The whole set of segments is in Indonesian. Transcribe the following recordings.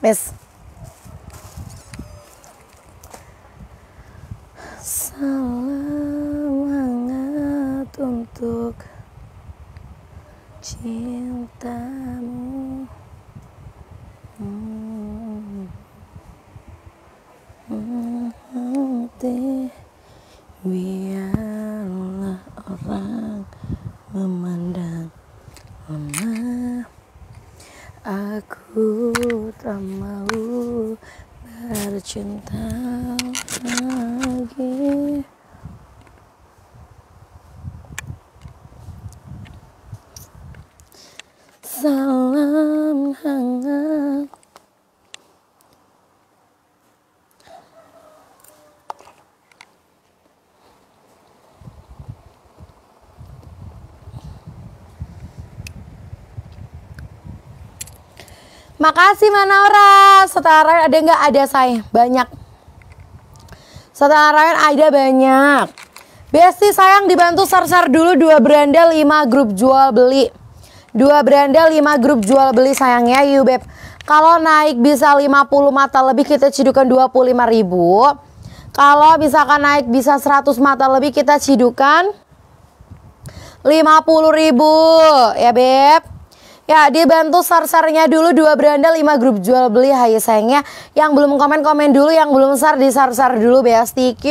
Wes. Salam hangat untuk cintamu. Hmm. Hmm. Makasih Manaura. Setara ada nggak ada saya banyak. Setara ada banyak. Besti sayang dibantu sar-sar dulu dua beranda lima grup jual beli. Dua beranda lima grup jual beli sayangnya, yuk beb. Kalau naik bisa 50 mata lebih kita cidukan dua 25 ribu. Kalau misalkan naik bisa 100 mata lebih kita cidukan lima puluh ribu ya beb. Ya, dibantu sar-sarnya dulu dua beranda lima grup jual beli hai sayangnya. Yang belum komen komen dulu, yang belum sar di sar-sar dulu Besti Q.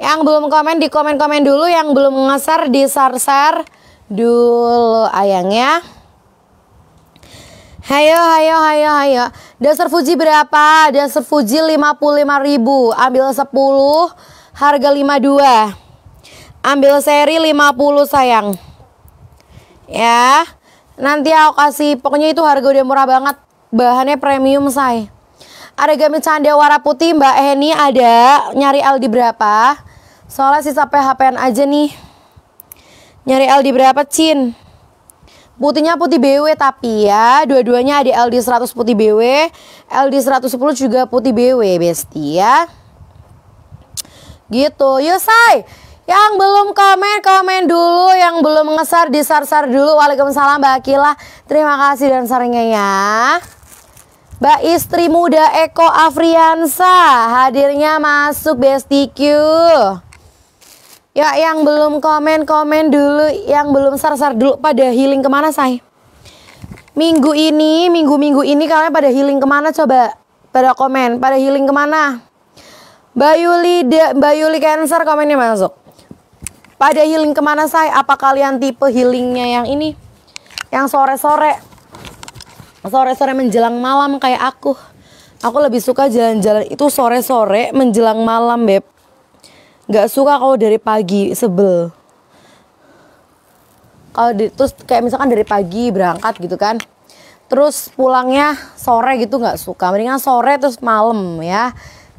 Yang belum komen di komen-komen dulu, yang belum ngesar di sar-sar dulu ayangnya. Hayo, hayo, hayo, hayo. Dasar Fuji berapa? Dasar Fuji ribu. Ambil sepuluh harga 52. Ambil seri 50 sayang. Ya. Nanti aku kasih, pokoknya itu harga udah murah banget. Bahannya premium, say. Ada gamis canda warna putih, Mbak Heni ada. Nyari LD berapa? Soalnya sih php HPN aja nih. Nyari LD berapa, Cin? Putihnya putih BW tapi ya, dua-duanya ada LD 100 putih BW, LD 110 juga putih BW, besti ya. Gitu, yuk say. Yang belum komen, komen dulu. Yang belum ngesar, disar-sar dulu. Waalaikumsalam Mbak Akila. Terima kasih dan saringnya ya. Mbak Istri Muda Eko Afriansa hadirnya masuk Besti Ya yang belum komen komen dulu, yang belum sar-sar dulu pada healing kemana say? Minggu ini, minggu-minggu ini kalian pada healing kemana coba? Pada komen, pada healing kemana? Bayuli, Bayuli Cancer komennya masuk. Pada healing kemana saya? Apa kalian tipe healingnya yang ini? Yang sore-sore. Sore-sore menjelang malam kayak aku. Aku lebih suka jalan-jalan itu sore-sore menjelang malam, Beb. Gak suka kalau dari pagi, sebel. Kalau di, terus kayak misalkan dari pagi berangkat gitu kan terus pulangnya sore gitu nggak suka mendingan sore terus malam ya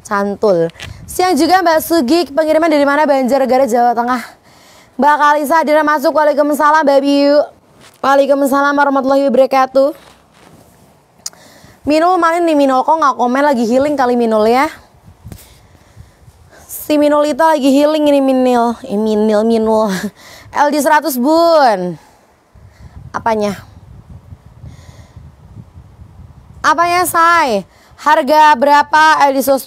cantul siang juga Mbak Sugi pengiriman dari mana Banjar Gara Jawa Tengah Mbak isa hadir masuk. Waalaikumsalam baby. Yu. Waalaikumsalam warahmatullahi wabarakatuh. Minul main nih Minul kok nggak komen lagi healing kali Minul ya. Si minul itu lagi healing ini Minil, ini eh, Minil Minul. LD 100 bun. Apanya? Apanya say? Harga berapa LD 110?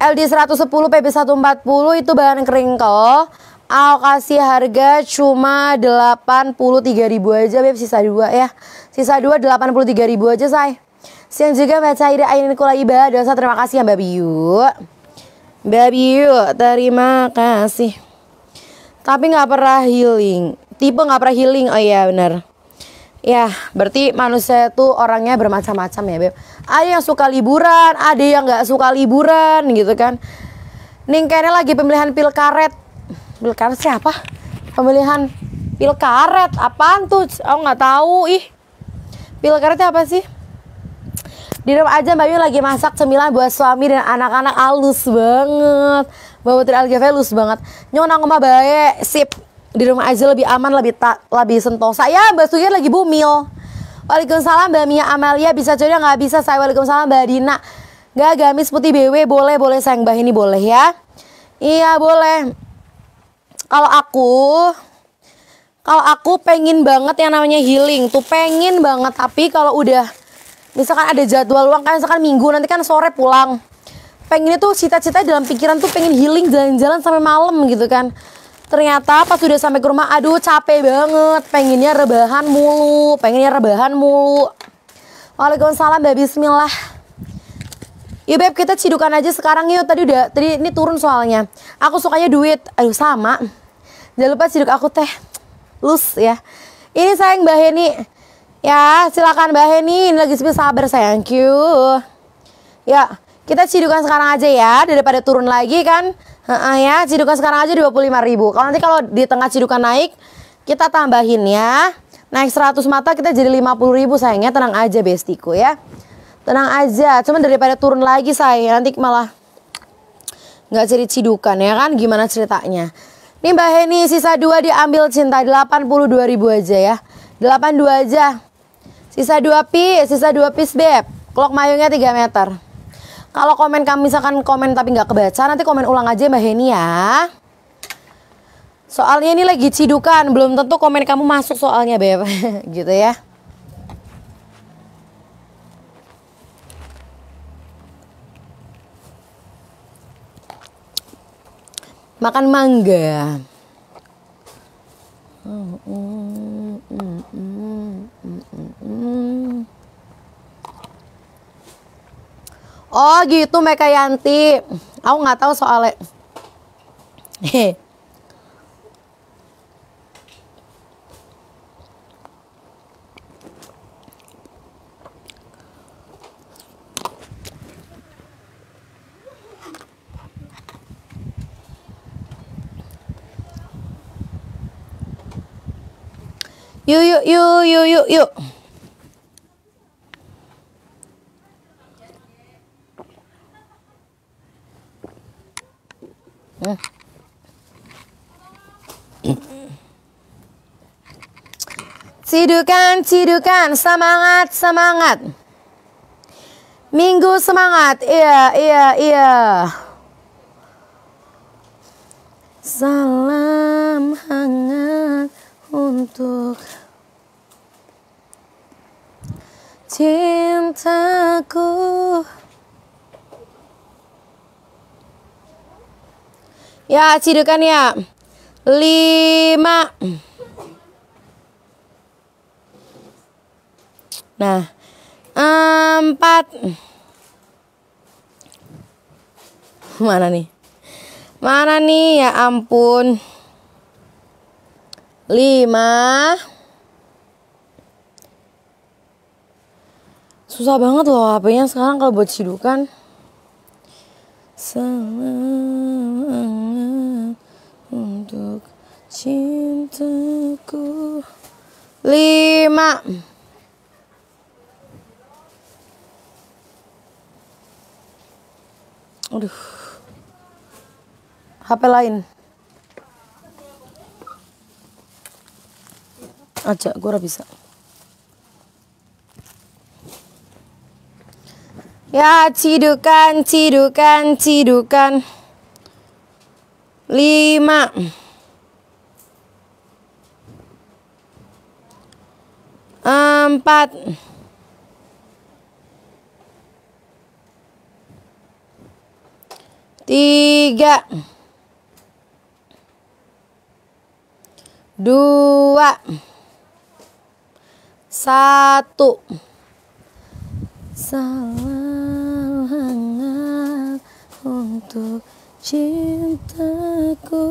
LD 110 PB 140 itu bahan kering kok. Aku kasih harga cuma 83 ribu aja Beb sisa dua ya Sisa dua 83 ribu aja say Siang juga Mbak Cahira Ainin Kula Iba Dosa, terima kasih ya Mbak Biu Mbak Biu terima kasih Tapi gak pernah healing Tipe gak pernah healing Oh iya bener Ya berarti manusia itu orangnya bermacam-macam ya Beb Ada yang suka liburan Ada yang gak suka liburan gitu kan Ning kayaknya lagi pemilihan pil karet Pilkaret siapa? Pemilihan Pilkaret apaan tuh? Aku nggak tahu ih. Pilkaretnya apa sih? Di rumah aja Mbak Yu lagi masak cemilan buat suami dan anak-anak halus ah, banget. Mbak Putri Algeve halus banget. Nyonya ngomong bae, sip. Di rumah aja lebih aman, lebih tak, lebih sentosa. Ya, Mbak Sugir lagi bumil. Waalaikumsalam Mbak Mia Amalia bisa jodoh nggak bisa saya Waalaikumsalam Mbak Dina Gak gamis putih BW boleh boleh sayang Mbak ini boleh ya Iya boleh kalau aku kalau aku pengen banget yang namanya healing tuh pengen banget tapi kalau udah misalkan ada jadwal luang kan misalkan minggu nanti kan sore pulang pengen itu cita-cita dalam pikiran tuh pengen healing jalan-jalan sampai malam gitu kan ternyata pas sudah sampai ke rumah aduh capek banget pengennya rebahan mulu pengennya rebahan mulu Waalaikumsalam Mbak Bismillah Yuk Beb kita cidukan aja sekarang yuk Tadi udah, tadi ini turun soalnya Aku sukanya duit Ayo sama Jangan lupa ciduk aku teh lus ya. Ini sayang Mbak Heni. Ya, silakan Mbak Heni. Ini lagi sepi sabar sayang. you. Ya, kita cidukan sekarang aja ya daripada turun lagi kan. Heeh ya, cidukan sekarang aja ribu. Kalau nanti kalau di tengah cidukan naik, kita tambahin ya. Naik 100 mata kita jadi ribu sayangnya. Tenang aja bestiku ya. Tenang aja, cuman daripada turun lagi sayang, nanti malah nggak jadi cidukan ya kan gimana ceritanya. Ini Mbak Heni sisa dua diambil cinta 82 ribu aja ya 82 aja Sisa dua piece eh, sisa dua piece beb Klok mayungnya 3 meter Kalau komen kamu misalkan komen tapi nggak kebaca Nanti komen ulang aja Mbak Heni ya Soalnya ini lagi cidukan Belum tentu komen kamu masuk soalnya beb Gitu ya makan mangga. Oh gitu Mekayanti, Yanti. Aku nggak tahu soalnya. Yuk yuk yuk yuk yuk yuk. Hmm. Cidukan, cidukan, semangat, semangat. Minggu semangat, iya, iya, iya. Salam hangat untuk cintaku Ya, cidukan ya. Lima. Nah, empat. Mana nih? Mana nih? Ya ampun lima susah banget loh HP-nya sekarang kalau buat sidukan Semangat untuk cintaku lima aduh HP lain aja gue udah bisa Ya cidukan, cidukan, cidukan. Lima. Empat. Tiga. Dua. Dua. Satu. Salam hangat untuk cintaku.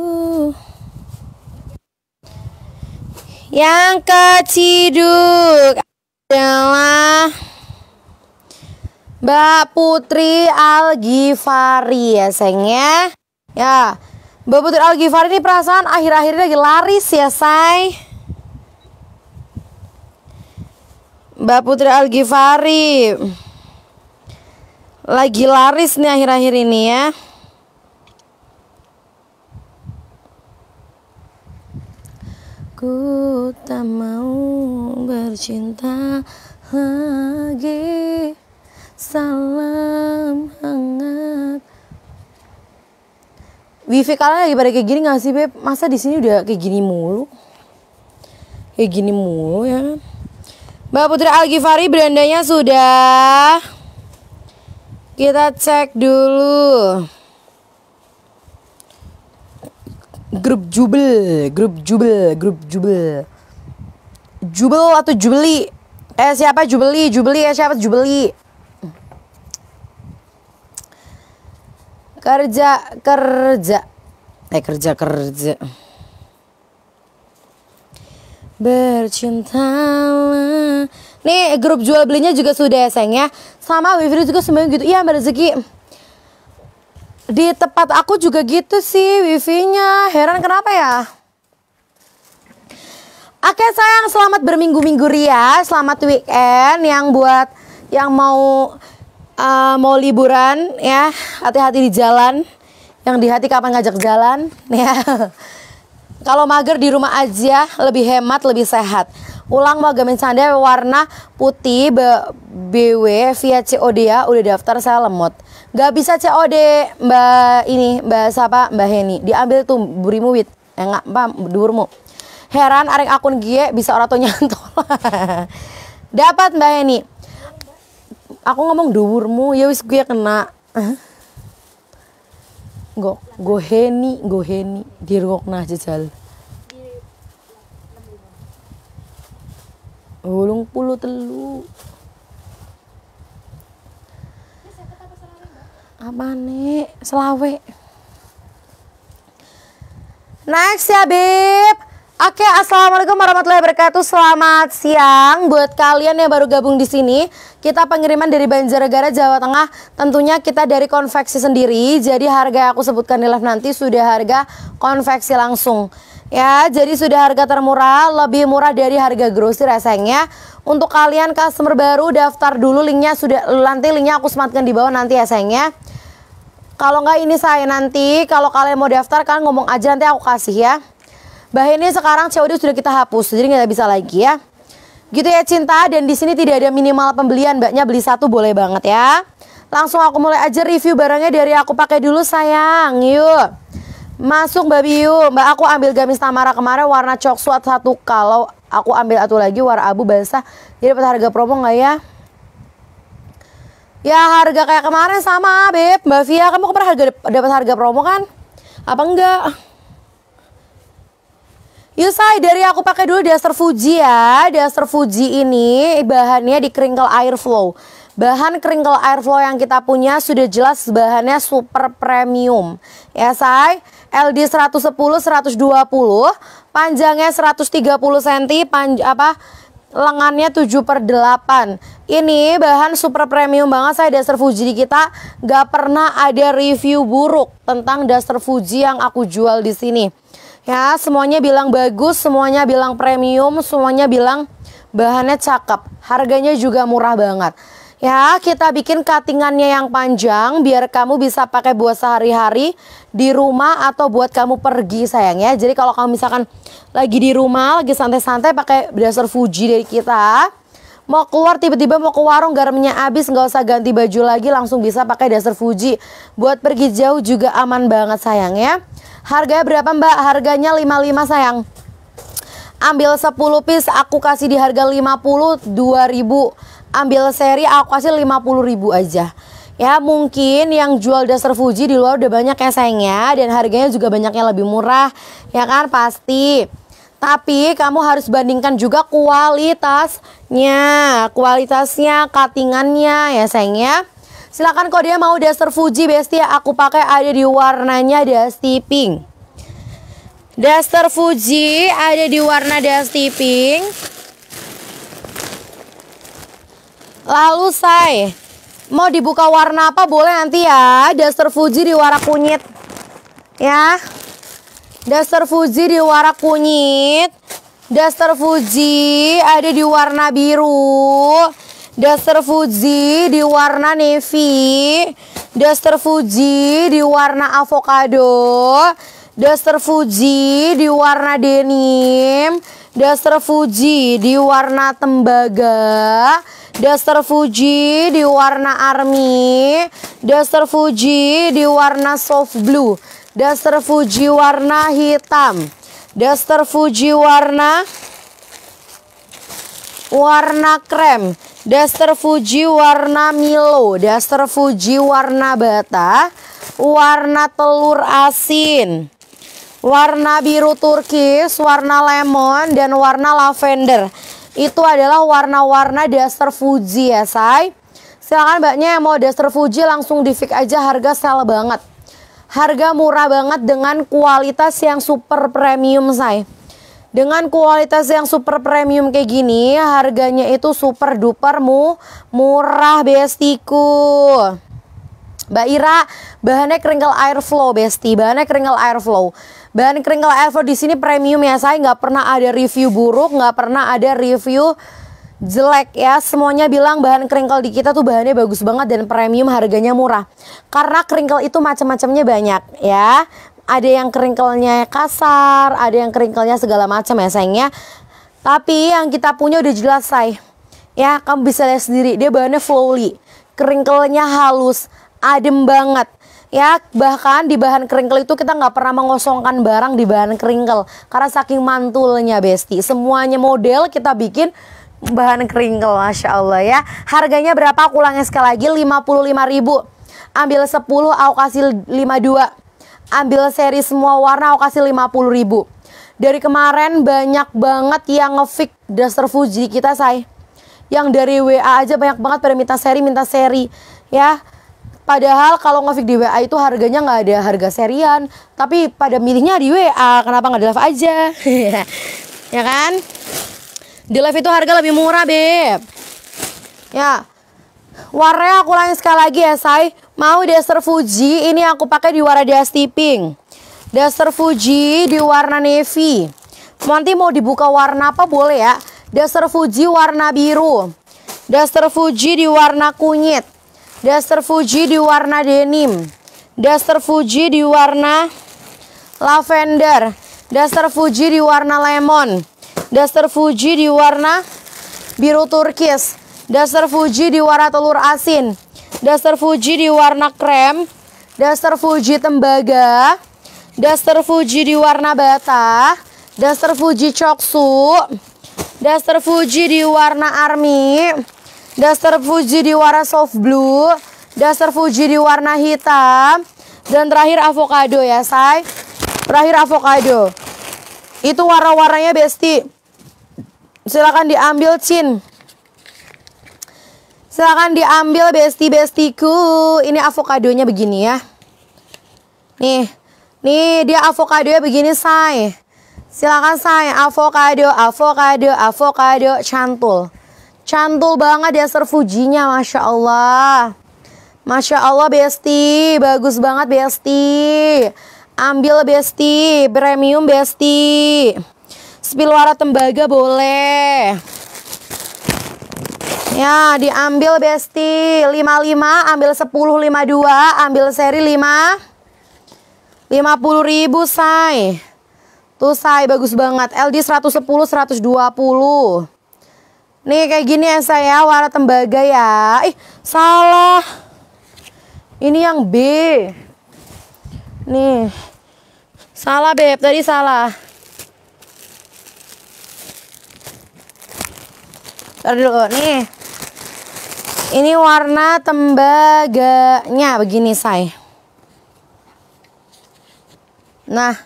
Yang keciduk adalah Mbak Putri Al Algifari ya sayang ya. ya Mbak Putri Al Algifari ini perasaan akhir-akhir lagi laris ya say. Mbak Putri al lagi laris nih akhir-akhir ini ya. Ku tak mau bercinta lagi Salam hangat Wifi kalian lagi pada kayak gini gak sih Beb? Masa di sini udah kayak gini mulu? Kayak gini mulu ya kan? Mbak Putri Al Ghifari berandanya sudah. Kita cek dulu. Grup Jubel, grup Jubel, grup Jubel. Jubel atau Jubeli? Eh siapa Jubeli? Jubeli eh siapa Jubeli? Kerja, kerja. Eh kerja, kerja. Bercintalah. Nih grup jual belinya juga sudah ya sayang ya. Sama Wifri juga semuanya gitu. Iya Mbak Rezeki. Di tempat aku juga gitu sih wifi-nya. Heran kenapa ya? Oke sayang, selamat berminggu-minggu Ria, selamat weekend yang buat yang mau uh, mau liburan ya, hati-hati di jalan. Yang di hati kapan ngajak jalan ya. Kalau mager di rumah aja lebih hemat, lebih sehat. Ulang mau gamen anda warna putih B BW via COD ya. Udah daftar saya lemot. Gak bisa COD Mbak ini, Mbak siapa? Mbak Heni. Diambil tuh burimu wit. Eh Mbak, durmu. Heran arek akun gie bisa orang tuh nyantol. Dapat Mbak Heni. Aku ngomong durmu, ya wis gue kena. Go, goheni, goheni, dirgok nah jajal. Ulung puluh telu. Apa nih? Selawe. Next ya, Bib. Oke, assalamualaikum warahmatullahi wabarakatuh. Selamat siang buat kalian yang baru gabung di sini. Kita pengiriman dari Banjarnegara, Jawa Tengah. Tentunya kita dari konveksi sendiri. Jadi harga yang aku sebutkan di live nanti sudah harga konveksi langsung. Ya, jadi sudah harga termurah, lebih murah dari harga grosir rasanya. Untuk kalian customer baru daftar dulu linknya sudah nanti linknya aku sematkan di bawah nanti ya sayangnya. Kalau nggak ini saya nanti kalau kalian mau daftar kan ngomong aja nanti aku kasih ya. Bahannya ini sekarang COD sudah kita hapus, jadi nggak bisa lagi ya. Gitu ya cinta, dan di sini tidak ada minimal pembelian, mbaknya beli satu boleh banget ya. Langsung aku mulai aja review barangnya dari aku pakai dulu sayang, yuk. Masuk Mbak Biu, Mbak aku ambil gamis Tamara kemarin warna coksuat satu kalau aku ambil satu lagi warna abu basah. Jadi dapat harga promo nggak ya? Ya harga kayak kemarin sama Beb, Mbak Via kamu kemarin harga dapat harga promo kan? Apa enggak? Yusai dari aku pakai dulu daster Fuji ya. Daster Fuji ini bahannya di kringle air flow. Bahan kringle air flow yang kita punya sudah jelas bahannya super premium. Ya say, LD 110 120, panjangnya 130 cm, panj apa lengannya 7 per 8 Ini bahan super premium banget saya daster Fuji di kita Gak pernah ada review buruk tentang daster Fuji yang aku jual di sini Ya, semuanya bilang bagus, semuanya bilang premium, semuanya bilang bahannya cakep. Harganya juga murah banget. Ya, kita bikin katingannya yang panjang biar kamu bisa pakai buat sehari-hari di rumah atau buat kamu pergi sayang ya. Jadi kalau kamu misalkan lagi di rumah, lagi santai-santai pakai blazer Fuji dari kita mau keluar tiba-tiba mau ke warung garamnya habis nggak usah ganti baju lagi langsung bisa pakai dasar Fuji buat pergi jauh juga aman banget sayang ya harganya berapa mbak harganya 55 sayang ambil 10 piece aku kasih di harga 50 2000 ambil seri aku kasih ribu aja Ya mungkin yang jual dasar Fuji di luar udah banyak ya sayangnya Dan harganya juga banyaknya lebih murah Ya kan pasti tapi kamu harus bandingkan juga kualitasnya, kualitasnya, cuttingannya ya sayang ya. Silahkan kalau dia mau daster Fuji bestie, aku pakai ada di warnanya dusty pink. Daster Fuji ada di warna dusty pink. Lalu say, mau dibuka warna apa boleh nanti ya, daster Fuji di warna kunyit. Ya. Duster Fuji di warna kunyit. Duster Fuji ada di warna biru. Duster Fuji di warna navy. Duster Fuji di warna avocado. Duster Fuji di warna denim. Duster Fuji di warna tembaga, Duster Fuji di warna army, Duster Fuji di warna soft blue. Daster Fuji warna hitam. Daster Fuji warna warna krem. Daster Fuji warna Milo. Daster Fuji warna bata. Warna telur asin. Warna biru turkis, warna lemon, dan warna lavender. Itu adalah warna-warna daster Fuji ya, say. Silahkan mbaknya yang mau daster Fuji langsung di aja harga sale banget. Harga murah banget dengan kualitas yang super premium saya. Dengan kualitas yang super premium kayak gini, harganya itu super duper mu murah bestiku. Mbak Ira, bahannya air airflow besti, bahannya air airflow. Bahan air airflow di sini premium ya, saya nggak pernah ada review buruk, nggak pernah ada review jelek ya semuanya bilang bahan kringkel di kita tuh bahannya bagus banget dan premium harganya murah karena kringkel itu macam-macamnya banyak ya ada yang keringkelnya kasar ada yang keringkelnya segala macam ya sayangnya tapi yang kita punya udah jelas say ya kamu bisa lihat sendiri dia bahannya flowy keringkelnya halus adem banget ya bahkan di bahan keringkel itu kita nggak pernah mengosongkan barang di bahan keringkel karena saking mantulnya besti semuanya model kita bikin bahan keringkel Masya Allah ya Harganya berapa aku ulangnya sekali lagi 55 ribu Ambil 10 aku kasih 52 Ambil seri semua warna aku kasih 50 ribu Dari kemarin banyak banget yang nge-fik Duster Fuji kita say Yang dari WA aja banyak banget pada minta seri minta seri ya Padahal kalau ngefik di WA itu harganya nggak ada harga serian, tapi pada milihnya di WA. Kenapa nggak di live aja? Iya. ya kan? Di live itu harga lebih murah, Beb. Ya. Warnanya aku lain sekali lagi ya, Say. Mau daster Fuji, ini aku pakai di warna Dusty Pink. Daster Fuji di warna navy. Nanti mau dibuka warna apa boleh ya. Daster Fuji warna biru. Daster Fuji di warna kunyit. Daster Fuji di warna denim. Daster Fuji di warna lavender. Daster Fuji di warna lemon. Daster Fuji di warna biru turkis. Daster Fuji di warna telur asin. Daster Fuji di warna krem. Daster Fuji tembaga. Daster Fuji di warna bata. Daster Fuji coksu. Daster Fuji di warna army. Daster Fuji di warna soft blue. Daster Fuji di warna hitam. Dan terakhir avocado ya, say. Terakhir avocado. Itu warna-warnanya besti. silakan diambil Cin. silakan diambil besti-bestiku. Ini avokadonya begini ya. Nih. Nih dia avokadonya begini say. silakan say. Avokado, avokado, avokado. Cantul. Cantul banget dasar ya, fujinya Masya Allah. Masya Allah Besti. Bagus banget Besti. Ambil besti, premium besti. Spilwara tembaga boleh. Ya, diambil besti 55, ambil 10 52, ambil seri 5. 50 ribu say. Tuh say bagus banget. LD 110 120. Nih kayak gini ya saya warna tembaga ya. Ih, salah. Ini yang B. Nih. Salah beb, tadi salah. Tadi dulu nih. Ini warna tembaganya begini say. Nah,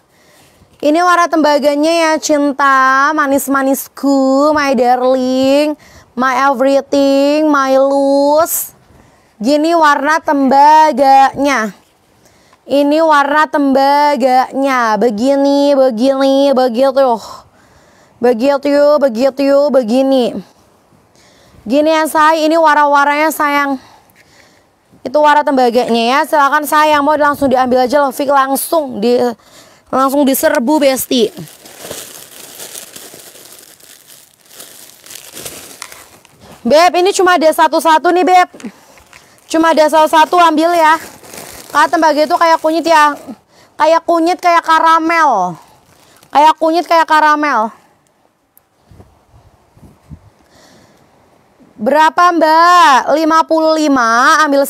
ini warna tembaganya ya cinta, manis-manisku, my darling, my everything, my loose. Gini warna tembaganya. Ini warna tembaganya. Begini, begini, begitu. Begitu, begitu, begini. Gini ya saya, ini warna-warnanya sayang. Itu warna tembaganya ya. Silakan sayang mau langsung diambil aja loh, Fik langsung di langsung diserbu besti. Beb, ini cuma ada satu-satu nih, Beb. Cuma ada satu-satu ambil ya. Kata Mbak itu kayak kunyit ya. Kayak kunyit kayak karamel. Kayak kunyit kayak karamel. Berapa Mbak? 55, ambil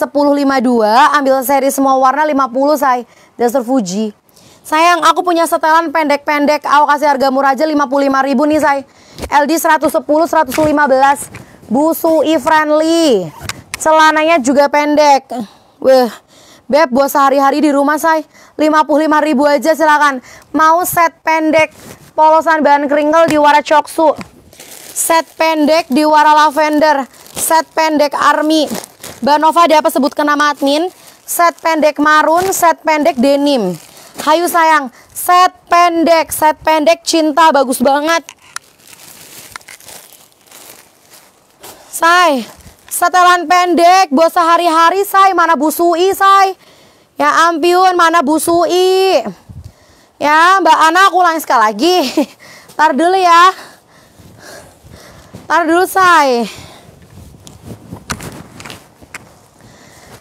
10 52, ambil seri semua warna 50 Saya Dasar Fuji. Sayang, aku punya setelan pendek-pendek. Aku kasih harga murah aja ribu nih, say. LD 110 115. Busui friendly. Celananya juga pendek. Wah, Beb, buat sehari-hari di rumah saya 55 ribu aja silakan. Mau set pendek polosan bahan keringel di warna coksu. Set pendek di warna lavender. Set pendek army. Nova ada apa sebutkan nama admin? Set pendek marun, set pendek denim. Hayu sayang, set pendek, set pendek cinta bagus banget. Say, setelan pendek buat sehari-hari say mana busui say ya ampiun mana busui ya mbak Ana aku ulangi sekali lagi tar dulu ya tar dulu say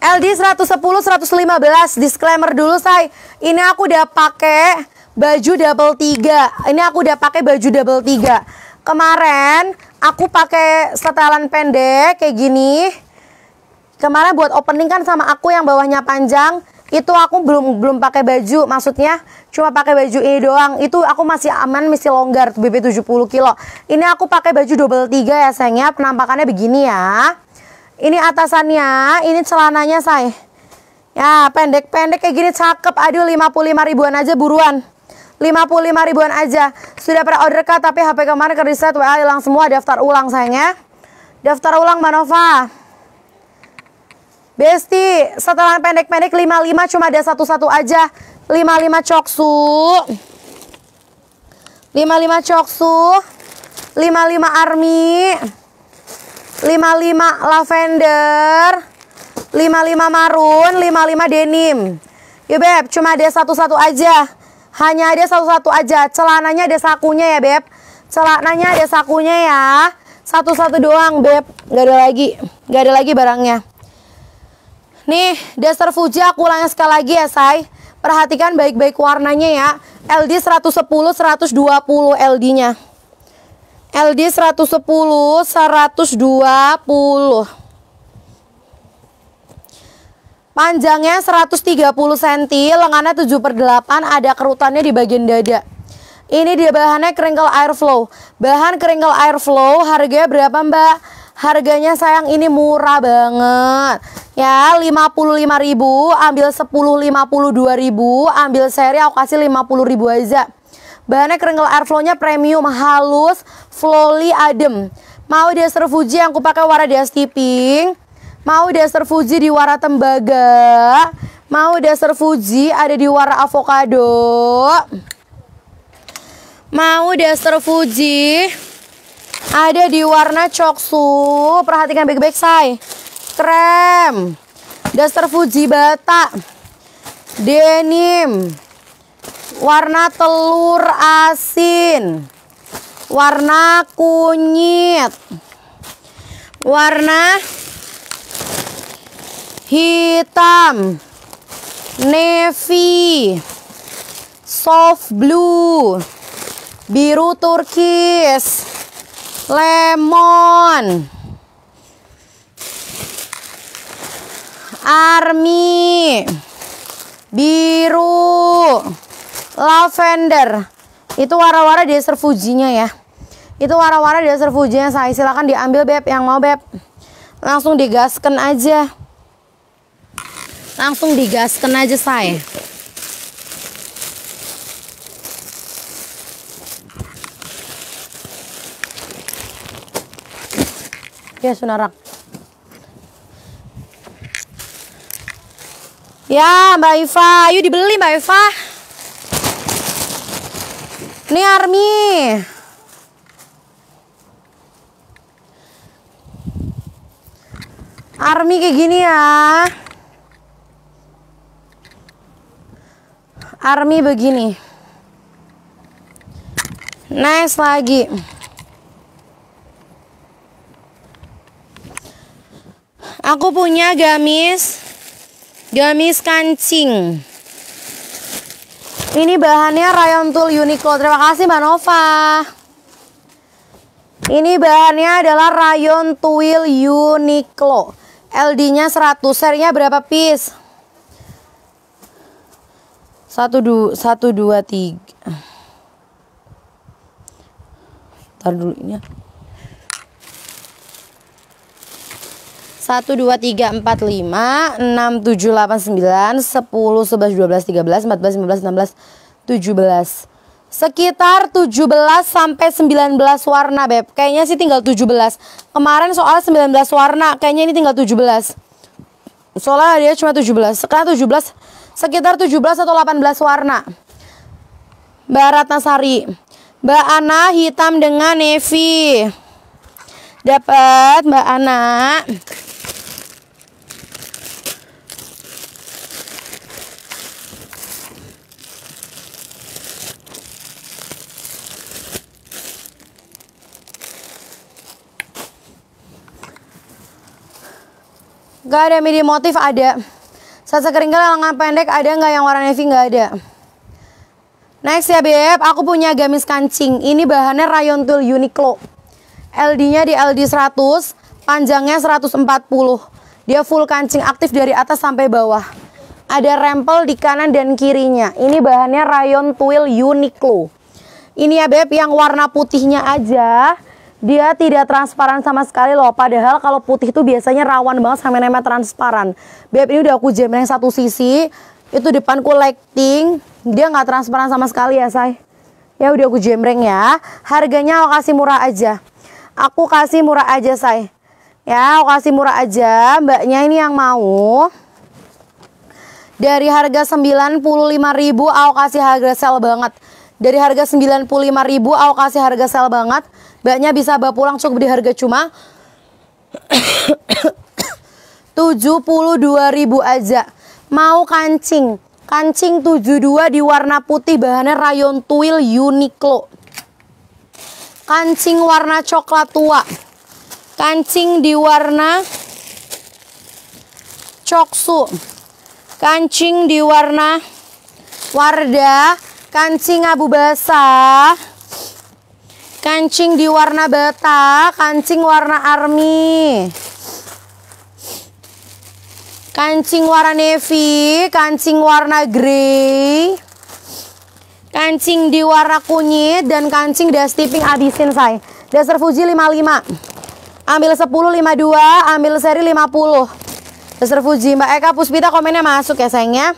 LD 110 115 disclaimer dulu say ini aku udah pakai baju double tiga ini aku udah pakai baju double tiga kemarin aku pakai setelan pendek kayak gini kemarin buat opening kan sama aku yang bawahnya panjang itu aku belum belum pakai baju maksudnya cuma pakai baju ini doang itu aku masih aman masih longgar BB 70 kilo ini aku pakai baju double tiga ya sayangnya penampakannya begini ya ini atasannya ini celananya saya. ya pendek-pendek kayak gini cakep aduh 55 ribuan aja buruan 55 ribuan aja. Sudah pre-order kah tapi HP kemarin ke reset WA hilang semua daftar ulang sayangnya. Daftar ulang Manova. Besti, setelan pendek-pendek 55 cuma ada satu-satu aja. 55 coksu. 55 coksu. 55 army. 55 lavender. 55 marun, 55 denim. Ya beb, cuma ada satu-satu aja. Hanya ada satu-satu aja. Celananya ada sakunya ya, Beb. Celananya ada sakunya ya. Satu-satu doang, Beb. Gak ada lagi. Gak ada lagi barangnya. Nih, dasar Fuji aku ulangi sekali lagi ya, Say. Perhatikan baik-baik warnanya ya. LD 110 120 LD-nya. LD 110 120. Panjangnya 130 cm, lengannya 7 per 8, ada kerutannya di bagian dada. Ini dia bahannya Crinkle Airflow. Bahan Crinkle Airflow harganya berapa mbak? Harganya sayang ini murah banget. Ya, 55.000, ambil 10 52.000, ambil seri aku kasih 50.000 aja. Bahannya keringkel airflownya nya premium, halus, flowy, adem. Mau dia Fuji yang aku pakai warna dia stiping. Mau dasar Fuji di warna Tembaga. Mau dasar Fuji ada di warna Avocado. Mau dasar Fuji ada di warna coksu. Perhatikan baik-baik, say. Krem. Dasar Fuji Bata. Denim. Warna telur asin. Warna kunyit. Warna hitam, navy, soft blue, biru turkis, lemon, army, biru, lavender. Itu warna-warna dasar fujinya ya. Itu warna-warna dasar fujinya saya. silakan diambil beb yang mau beb. Langsung digaskan aja langsung digaskan aja saya ya sunarang ya mbak Eva, yuk dibeli mbak Eva. ini Army Army kayak gini ya army begini nice lagi aku punya gamis gamis kancing ini bahannya rayon tool Uniqlo terima kasih Mbak Nova ini bahannya adalah rayon tuil Uniqlo LD nya 100 serinya berapa piece satu, dua satu, dua, tiga. tar dulu ini ya. satu dua tiga empat lima enam tujuh delapan sembilan sepuluh sebelas dua belas tiga belas empat belas lima belas enam belas tujuh belas sekitar tujuh belas sampai sembilan belas warna beb kayaknya sih tinggal tujuh belas kemarin soal sembilan belas warna kayaknya ini tinggal tujuh belas soalnya dia cuma tujuh belas sekarang tujuh belas sekitar 17 atau 18 warna. Mbak Ratnasari. Mbak Ana hitam dengan navy. Dapat Mbak Ana. Gak ada midi motif ada. Sasa keringgal lengan pendek ada nggak yang warna navy? Nggak ada. Next ya Beb, aku punya gamis kancing. Ini bahannya rayon twill Uniqlo. LD-nya di LD 100, panjangnya 140. Dia full kancing aktif dari atas sampai bawah. Ada rempel di kanan dan kirinya. Ini bahannya rayon twill Uniqlo. Ini ya Beb yang warna putihnya aja dia tidak transparan sama sekali loh. Padahal kalau putih itu biasanya rawan banget sama nama transparan. Beb ini udah aku jemreng satu sisi, itu depanku lighting, dia nggak transparan sama sekali ya say. Ya udah aku jembreng ya. Harganya aku kasih murah aja. Aku kasih murah aja say. Ya aku kasih murah aja. Mbaknya ini yang mau. Dari harga 95.000 aku kasih harga sel banget. Dari harga 95.000 aku kasih harga sel banget. Baknya bisa bawa pulang cukup di harga cuma 72.000 aja. Mau kancing. Kancing 72 di warna putih bahannya rayon tuil Uniqlo. Kancing warna coklat tua. Kancing di warna coksu. Kancing di warna wardah, kancing abu basah. Kancing di warna bata, kancing warna army. Kancing warna navy, kancing warna grey. Kancing di warna kunyit dan kancing das tipping abisin saya. Dasar Fuji 55. Ambil 10 52, ambil seri 50. Dasar Fuji Mbak Eka Puspita komennya masuk ya sayangnya.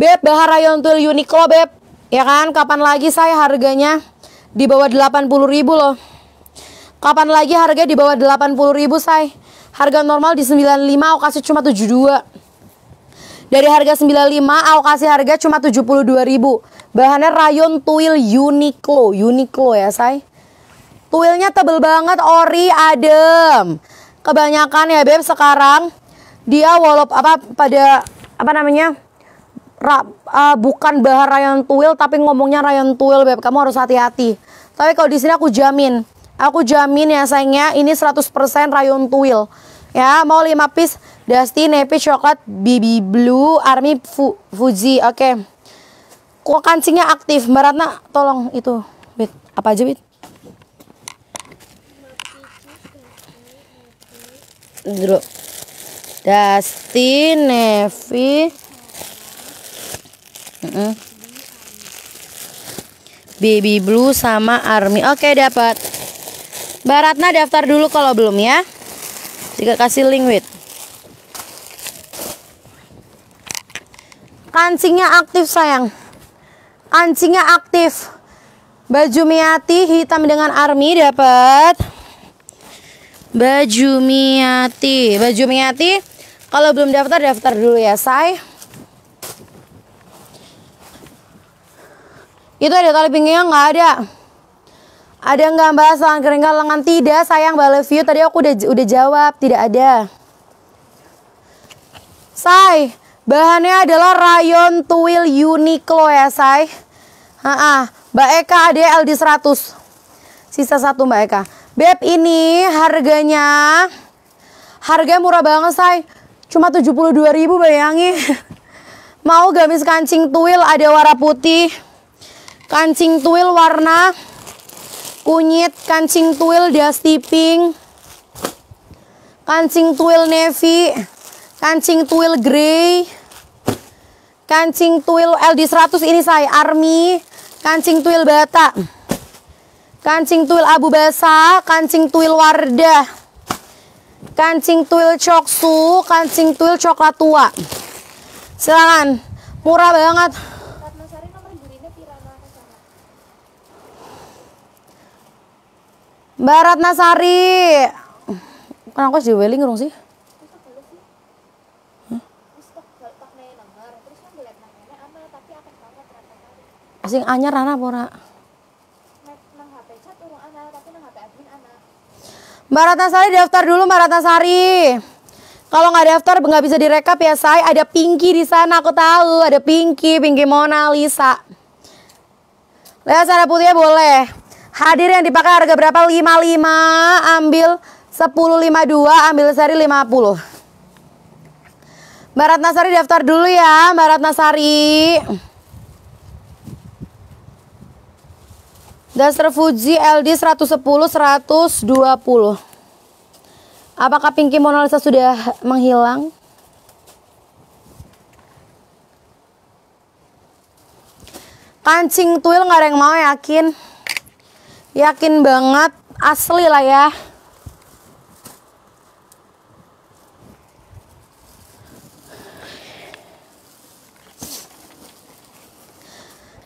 Beb, Bahar rayon Uniqlo, Beb. Ya kan, kapan lagi saya harganya? Di bawah 80 ribu loh. Kapan lagi harga di bawah 80 ribu, say? Harga normal di 95, aku kasih cuma 72. Dari harga 95, aku kasih harga cuma 72 ribu. Bahannya rayon tuil Uniqlo, Uniqlo ya, say. Tuilnya tebel banget, ori adem. Kebanyakan ya, Beb, sekarang dia walaupun apa pada apa namanya? ra, uh, bukan bahar Ryan Tuil tapi ngomongnya Ryan Tuil beb kamu harus hati-hati tapi kalau di sini aku jamin aku jamin ya sayangnya ini 100% Ryan Tuil ya mau 5 piece Dusty Nepi Coklat BB Blue Army Fu Fuji oke okay. kok kancingnya aktif Mbak tolong itu bit apa aja bit dulu Dusty Nevi Baby Blue sama Army. Oke, dapat. Baratna daftar dulu kalau belum ya. Jika kasih link with. Kancingnya aktif sayang. Kancingnya aktif. Baju Miati hitam dengan Army dapat. Baju Miati, baju Miati. Kalau belum daftar daftar dulu ya, say. Itu ada tali pinggangnya nggak ada. Ada nggak bahas selang keringkan lengan tidak sayang Mbak Love you. Tadi aku udah udah jawab tidak ada. Say, bahannya adalah rayon tuil Uniqlo ya say. Ha -ha. Mbak Eka ada LD 100. Sisa satu Mbak Eka. Beb ini harganya harganya murah banget say. Cuma tujuh ribu bayangin. Mau gamis kancing tuil ada warna putih kancing tuil warna kunyit, kancing tuil dusty pink, kancing tuil navy, kancing tuil grey, kancing tuil LD100 ini saya army, kancing tuil bata, kancing tuil abu basa, kancing tuil wardah, kancing tuil coksu, kancing tuil coklat tua. Silakan, murah banget. Mbak Sari. Kan aku di Weling rung sih. Hah? Sing anyar ana apa ora? Mbak Sari daftar dulu Mbak Sari. Kalau nggak daftar nggak bisa direkap ya saya Ada Pinky di sana aku tahu. Ada Pinky, Pinky Mona Lisa. Lihat Sarah Putihnya boleh. Hadir yang dipakai harga berapa? 55, ambil 10, 52, ambil seri 50. Mbak Nasari daftar dulu ya, Mbak Nasari. Sari. Duster Fuji LD 110 120. Apakah Pinky Mona Lisa sudah menghilang? Kancing tuil nggak ada yang mau yakin yakin banget asli lah ya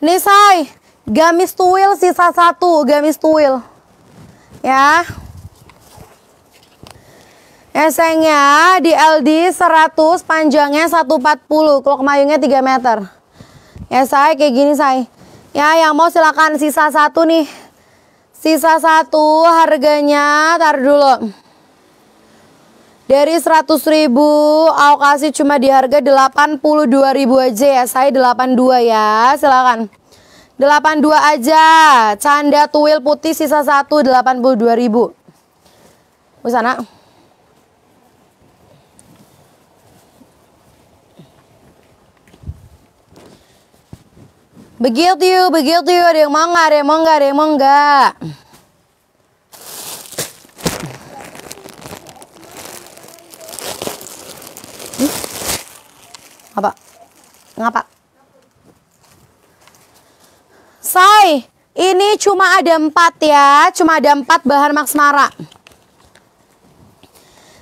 Nih say, gamis tuil sisa satu, gamis tuil. Ya. Esengnya di LD 100, panjangnya 140, Kalau kemayungnya 3 meter. Ya say, kayak gini say. Ya, yang mau silakan sisa satu nih. Sisa satu harganya, tar dulu. Dari 100.000 aku kasih cuma di harga 82.000 aja ya. Saya 82 ya, silakan. 82 aja. Canda tuil putih sisa satu 82.000 ribu. Begitu begitu yuk. Ada yang mau nggak, ada yang mau nggak, ada yang mau nggak. Hmm? Apa? Ngapa? Say, ini cuma ada empat ya. Cuma ada empat bahan maksmara.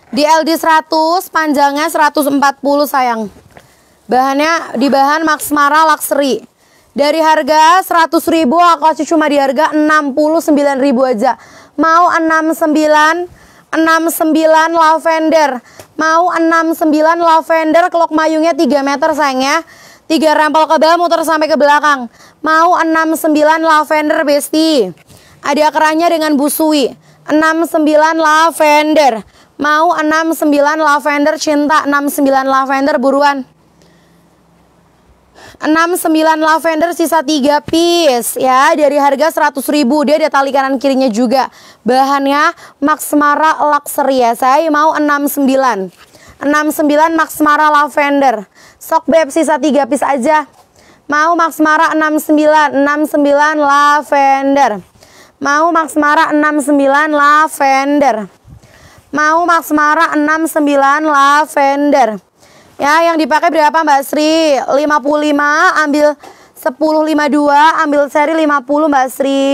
Di LD 100, panjangnya 140 sayang. Bahannya di bahan maksmara luxury. Dari harga 100 ribu aku kasih cuma di harga 69 ribu aja. Mau 69 69 lavender. Mau 69 lavender kelok mayungnya 3 meter sayang ya. 3 rempel ke bawah muter sampai ke belakang. Mau 69 lavender besti. Ada akarnya dengan busui. 69 lavender. Mau 69 lavender cinta 69 lavender buruan. 69 lavender sisa 3 piece ya dari harga 100.000 dia ada tali kanan kirinya juga bahannya Maxmara Luxury ya saya mau 69 69 Maxmara Lavender sok beb sisa 3 piece aja mau Maxmara 69 69 Lavender mau Maxmara 69 Lavender mau Maxmara 69 Lavender Ya, yang dipakai berapa Mbak Sri? 55, ambil dua. ambil seri 50 Mbak Sri.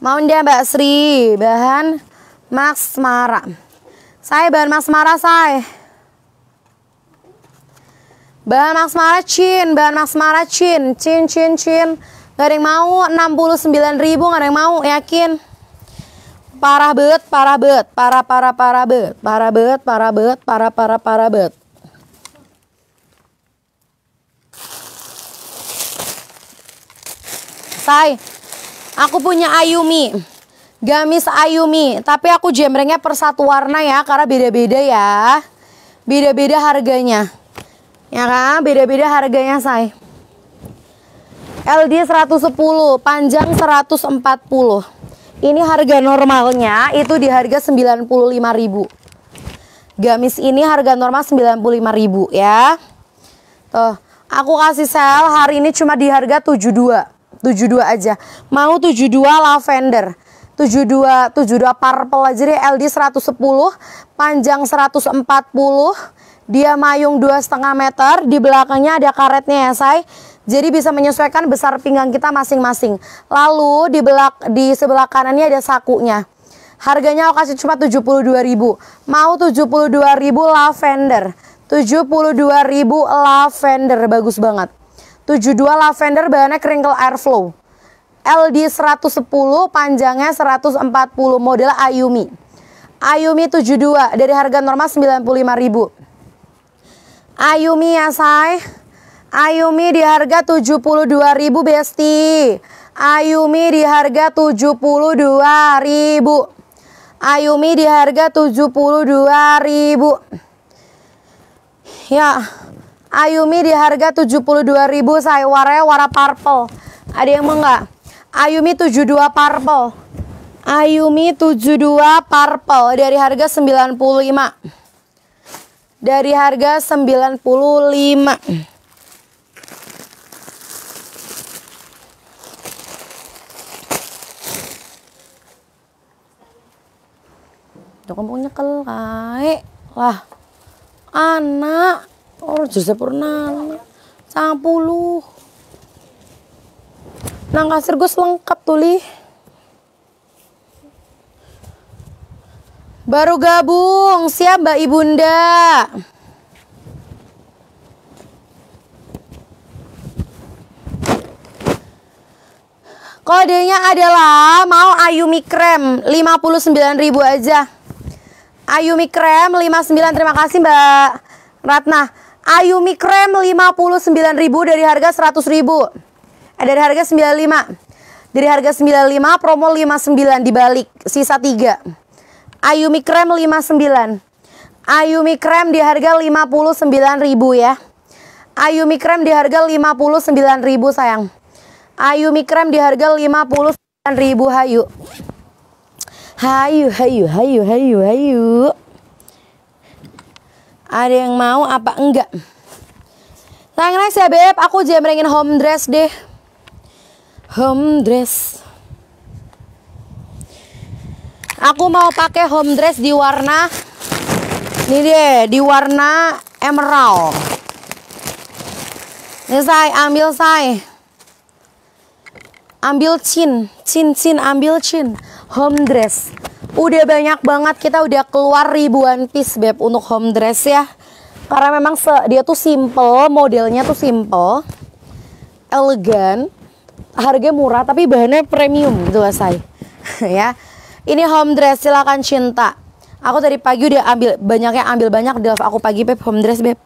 Mau ndak Mbak Sri? Bahan Max Mara. Saya bahan Max Mara saya. Bahan Max Mara Cin, bahan Max Mara Cin, Cin Cin Cin. Gak ada yang mau ribu, gak ada yang mau, yakin? parah bet parah bet parah parah parah bet parah bet parah bet parah parah parah bet Say, aku punya Ayumi. Gamis Ayumi, tapi aku jemrengnya per satu warna ya karena beda-beda ya. Beda-beda harganya. Ya kan? Beda-beda harganya, Say. LD 110, panjang 140. Ini harga normalnya itu di harga 95.000. Gamis ini harga normal 95.000 ya. Tuh, aku kasih sel hari ini cuma di harga 72. 72 aja. Mau 72 lavender. 72 72 purple aja deh LD 110 panjang 140 dia mayung 2,5 meter di belakangnya ada karetnya ya saya. Jadi bisa menyesuaikan besar pinggang kita masing-masing. Lalu di belak di sebelah kanannya ada sakunya. Harganya aku kasih cuma 72.000. Mau 72.000 lavender. 72.000 lavender bagus banget. 72 lavender bahannya crinkle airflow. LD 110 panjangnya 140 model Ayumi. Ayumi 72 dari harga normal 95.000. Ayumi ya say Ayumi di harga 72.000 Besti. Ayumi di harga 72.000. Ayumi di harga 72.000. Ya, Ayumi di harga 72.000 saya warnanya warna purple. Ada yang mau enggak? Ayumi 72 purple. Ayumi 72 purple dari harga 95. Dari harga 95. itu kamu nyekel kae lah anak oh jasa purna puluh nang kasir gue lengkap tuli baru gabung siap mbak ibunda Kodenya adalah mau Ayumi Krem 59.000 aja. Ayumi Krem 59 terima kasih Mbak Ratna. Ayumi Krem 59.000 dari harga 100.000. Eh, dari harga 95. Dari harga 95 promo 59 dibalik sisa 3. Ayumi Krem 59. Ayumi Krem di harga 59.000 ya. Ayumi Krem di harga 59.000 sayang. Ayumi Krem di harga 59.000 hayu. Hayu, hayu, hayu, hayu, hayu. Ada yang mau apa enggak? Tangan saya ya Beb, aku jemrengin home dress deh. Home dress. Aku mau pakai home dress di warna ini deh, di warna emerald. Nih say, ambil say. Ambil chin, chin, chin, ambil chin home dress. Udah banyak banget kita udah keluar ribuan piece beb untuk home dress ya. Karena memang dia tuh simple, modelnya tuh simple, elegan, harga murah tapi bahannya premium gitu lah say. ya. Ini home dress silakan cinta. Aku tadi pagi udah ambil banyaknya ambil banyak di aku pagi beb home dress beb.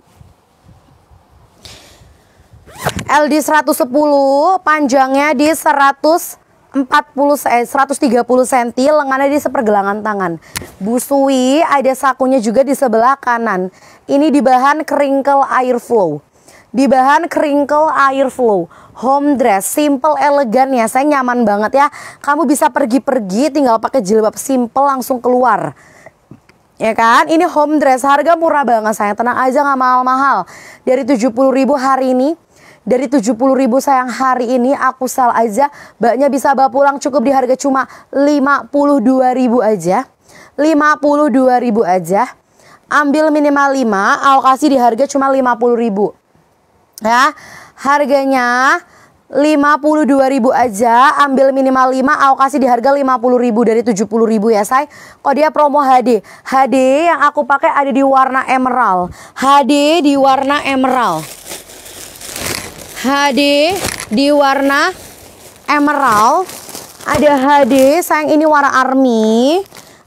LD 110 panjangnya di 100 40 eh, 130 cm, lengannya di sepergelangan tangan. Busui ada sakunya juga di sebelah kanan. Ini di bahan crinkle air flow. Di bahan crinkle air flow. Home dress, simple elegan ya. Saya nyaman banget ya. Kamu bisa pergi-pergi tinggal pakai jilbab simple langsung keluar. Ya kan? Ini home dress, harga murah banget saya Tenang aja nggak mahal-mahal. Dari 70.000 hari ini dari 70 ribu sayang hari ini aku sal aja baknya bisa bawa pulang cukup di harga cuma 52 ribu aja 52 ribu aja ambil minimal 5 aku kasih di harga cuma 50 ribu ya harganya 52 ribu aja ambil minimal 5 aku kasih di harga 50 ribu dari 70 ribu ya say kok dia promo HD HD yang aku pakai ada di warna emerald HD di warna emerald HD di warna emerald. Ada HD, sayang ini warna army.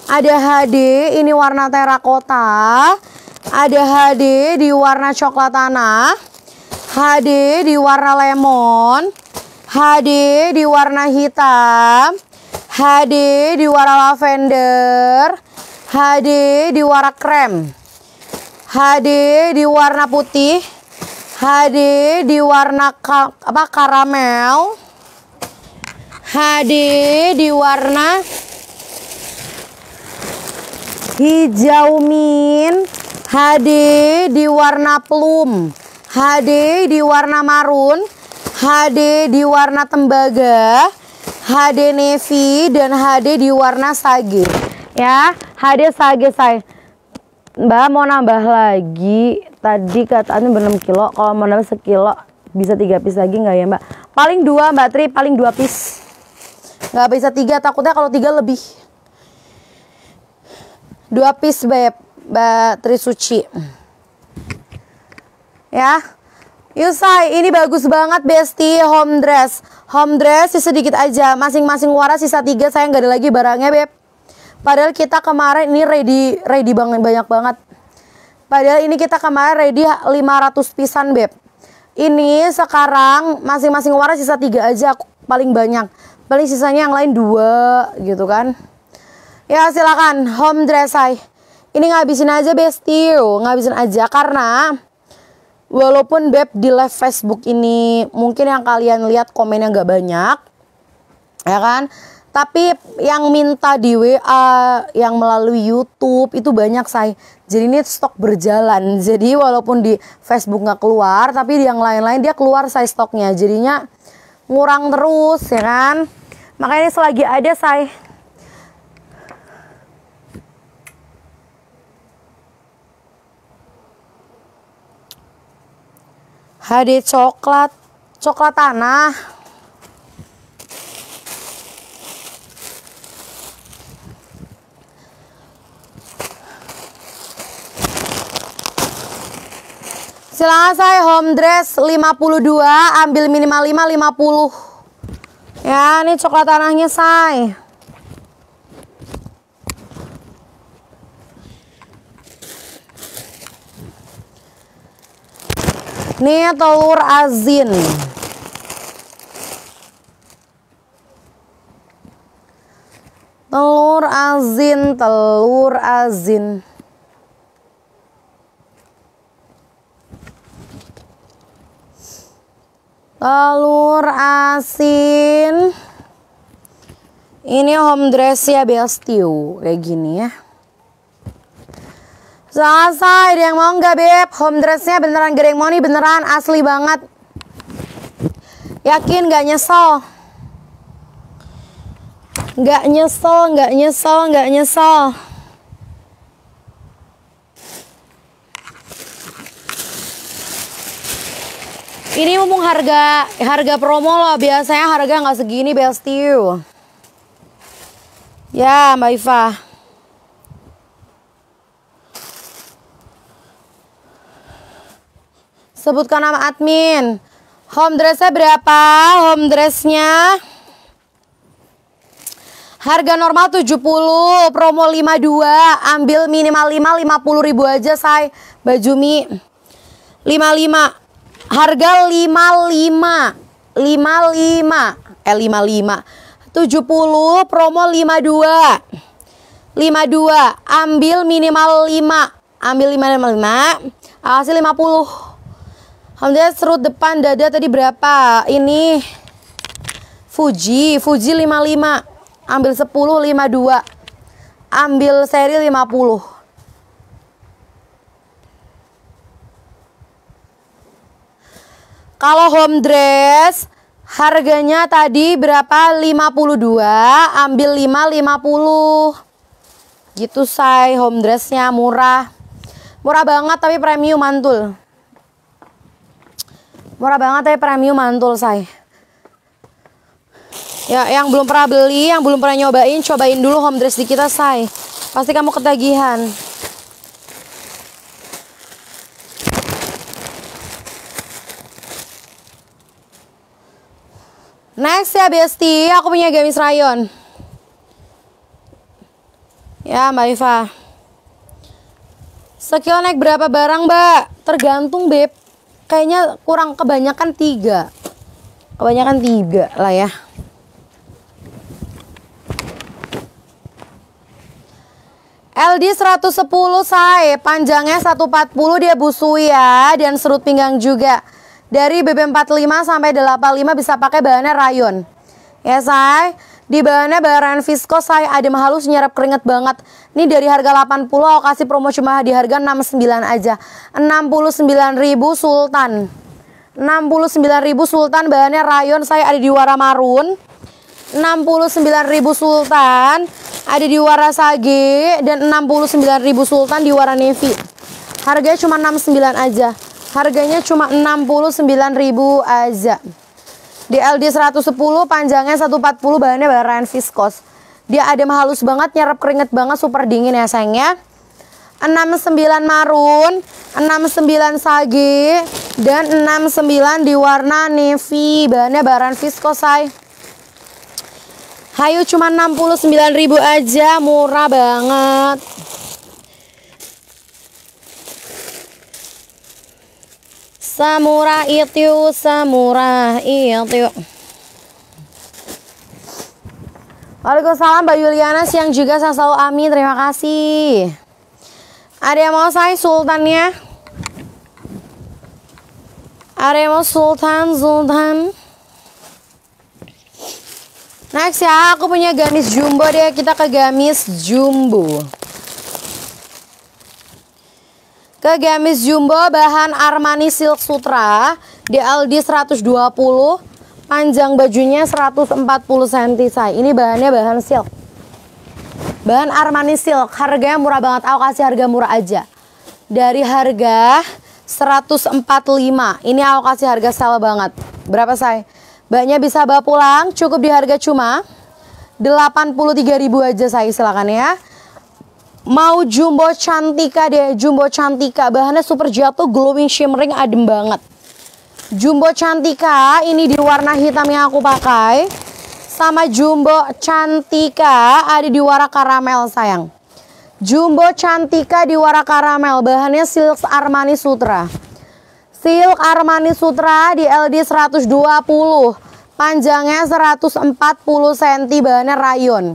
Ada HD, ini warna terakota. Ada HD di warna coklat tanah. HD di warna lemon. HD di warna hitam. HD di warna lavender. HD di warna krem. HD di warna putih. HD di warna ka, apa karamel. HD di warna hijau min. HD di warna plum. HD di warna marun. HD di warna tembaga. HD navy dan HD di warna sage. Ya, HD sage saya. Mbak mau nambah lagi tadi katanya belum kilo kalau mau nambah sekilo bisa tiga pis lagi nggak ya mbak paling dua mbak Tri paling dua pis. nggak bisa tiga takutnya kalau tiga lebih dua pis, beb ya, mbak Tri Suci ya Yusai ini bagus banget Besti home dress home dress sedikit aja masing-masing warna sisa tiga saya nggak ada lagi barangnya beb Padahal kita kemarin ini ready ready banget banyak banget. Padahal ini kita kemarin ready 500 pisan beb. Ini sekarang masing-masing warna sisa tiga aja paling banyak. Paling sisanya yang lain dua gitu kan. Ya silakan home dress dressai. Ini ngabisin aja bestie, oh, ngabisin aja karena walaupun beb di live Facebook ini mungkin yang kalian lihat komennya nggak banyak, ya kan? Tapi yang minta di WA, yang melalui YouTube itu banyak saya. Jadi ini stok berjalan. Jadi walaupun di Facebook nggak keluar, tapi yang lain-lain dia keluar saya stoknya. Jadinya ngurang terus ya kan. Makanya ini selagi ada saya HD coklat, coklat tanah. Silahkan saya home dress 52, ambil minimal 5 50. Ya, ini coklat tanahnya saya Ini telur azin. Telur azin, telur azin. telur asin ini home dress ya bestiu kayak gini ya selesai ada yang mau nggak beb home dressnya beneran gede money beneran asli banget yakin nggak nyesel nggak nyesel nggak nyesel nggak nyesel Ini mumpung harga harga promo loh, biasanya harga nggak segini bestiu. Ya, Mbak Iva. Sebutkan nama admin. Home dressnya berapa? Home dressnya Harga normal 70, promo 52, ambil minimal 5, 50 ribu aja say, baju mi. 55, Harga 55. 55. Eh 55. 70 promo 52. 52 ambil minimal 5. Ambil 5 5 Hasil 50. Alhamdulillah serut depan dada tadi berapa? Ini Fuji, Fuji 55. Ambil 10 52. Ambil seri 50. Kalau home dress harganya tadi berapa? 52, ambil 5 50. Gitu say home dressnya murah. Murah banget tapi premium mantul. Murah banget tapi premium mantul say. Ya, yang belum pernah beli, yang belum pernah nyobain, cobain dulu home dress di kita, say. Pasti kamu ketagihan. Next ya Besti, aku punya gamis rayon. Ya Mbak Iva. Skill naik berapa barang Mbak? Tergantung Beb. Kayaknya kurang kebanyakan tiga. Kebanyakan tiga lah ya. LD 110 saya panjangnya 140 dia busui ya dan serut pinggang juga. Dari BB45 sampai 85 bisa pakai bahannya rayon. Ya say, di bahannya bahan viskos saya ada halus nyerap keringet banget. Ini dari harga 80 aku kasih promo cuma di harga 69 aja. 69.000 Sultan. 69.000 Sultan bahannya rayon saya ada di warna marun. 69.000 Sultan ada di warna sage dan 69.000 Sultan di warna navy. Harganya cuma 69 aja. Harganya cuma 69.000 aja. Di LD 110 panjangnya 140 bahannya bahan viskos. Dia adem halus banget, nyerap keringet banget, super dingin ya sayangnya. 69 marun, 69 sage, dan 69 di warna navy. Bahannya bahan viskos, say. Hayu cuma 69.000 aja, murah banget. Samurah itu samurah itu. Waalaikumsalam Mbak Yuliana siang juga saya selalu amin terima kasih. Ada yang mau saya sultannya? Ada yang mau sultan sultan? Next ya, aku punya gamis jumbo deh. Kita ke gamis jumbo. Ke gamis jumbo bahan Armani Silk Sutra di Aldi 120, panjang bajunya 140 cm. Say. Ini bahannya bahan silk. Bahan Armani Silk, harganya murah banget. Aku kasih harga murah aja. Dari harga 145, ini aku kasih harga salah banget. Berapa saya? Banyak bisa bawa pulang, cukup di harga cuma 83.000 aja saya silakan ya. Mau jumbo cantika deh, jumbo cantika. Bahannya super jatuh, glowing shimmering, adem banget. Jumbo cantika, ini di warna hitam yang aku pakai. Sama jumbo cantika, ada di warna karamel sayang. Jumbo cantika di warna karamel, bahannya silk Armani Sutra. Silk Armani Sutra di LD 120, panjangnya 140 cm, bahannya rayon.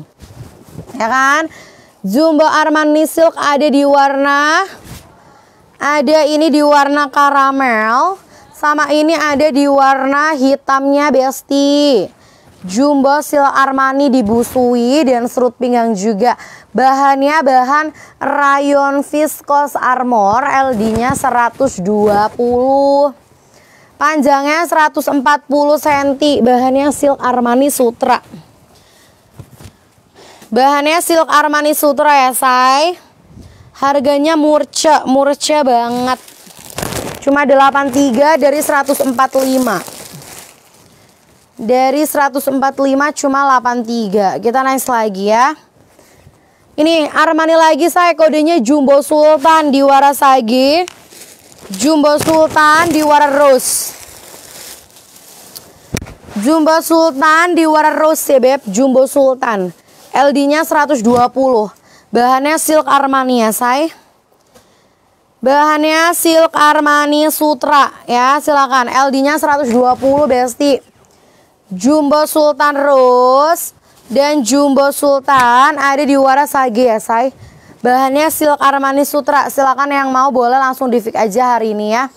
Ya kan? Jumbo Armani Silk ada di warna ada ini di warna karamel sama ini ada di warna hitamnya besti. Jumbo Silk Armani dibusui dan serut pinggang juga. Bahannya bahan rayon viscose armor, LD-nya 120. Panjangnya 140 cm, bahannya silk Armani Sutra. Bahannya silk Armani Sutra ya, say. Harganya murce, murce banget. Cuma 83 dari 145. Dari 145 cuma 83. Kita nice lagi ya. Ini Armani lagi say. kodenya Jumbo Sultan di Warasagi. Jumbo Sultan di rose Jumbo Sultan di rose ya Beb, Jumbo Sultan. LD-nya 120. Bahannya silk Armani ya, say. Bahannya silk Armani Sutra ya, silakan. LD-nya 120, Besti. Jumbo Sultan Rose dan Jumbo Sultan ada di sage ya, say. Bahannya silk Armani Sutra. Silakan yang mau boleh langsung di aja hari ini ya.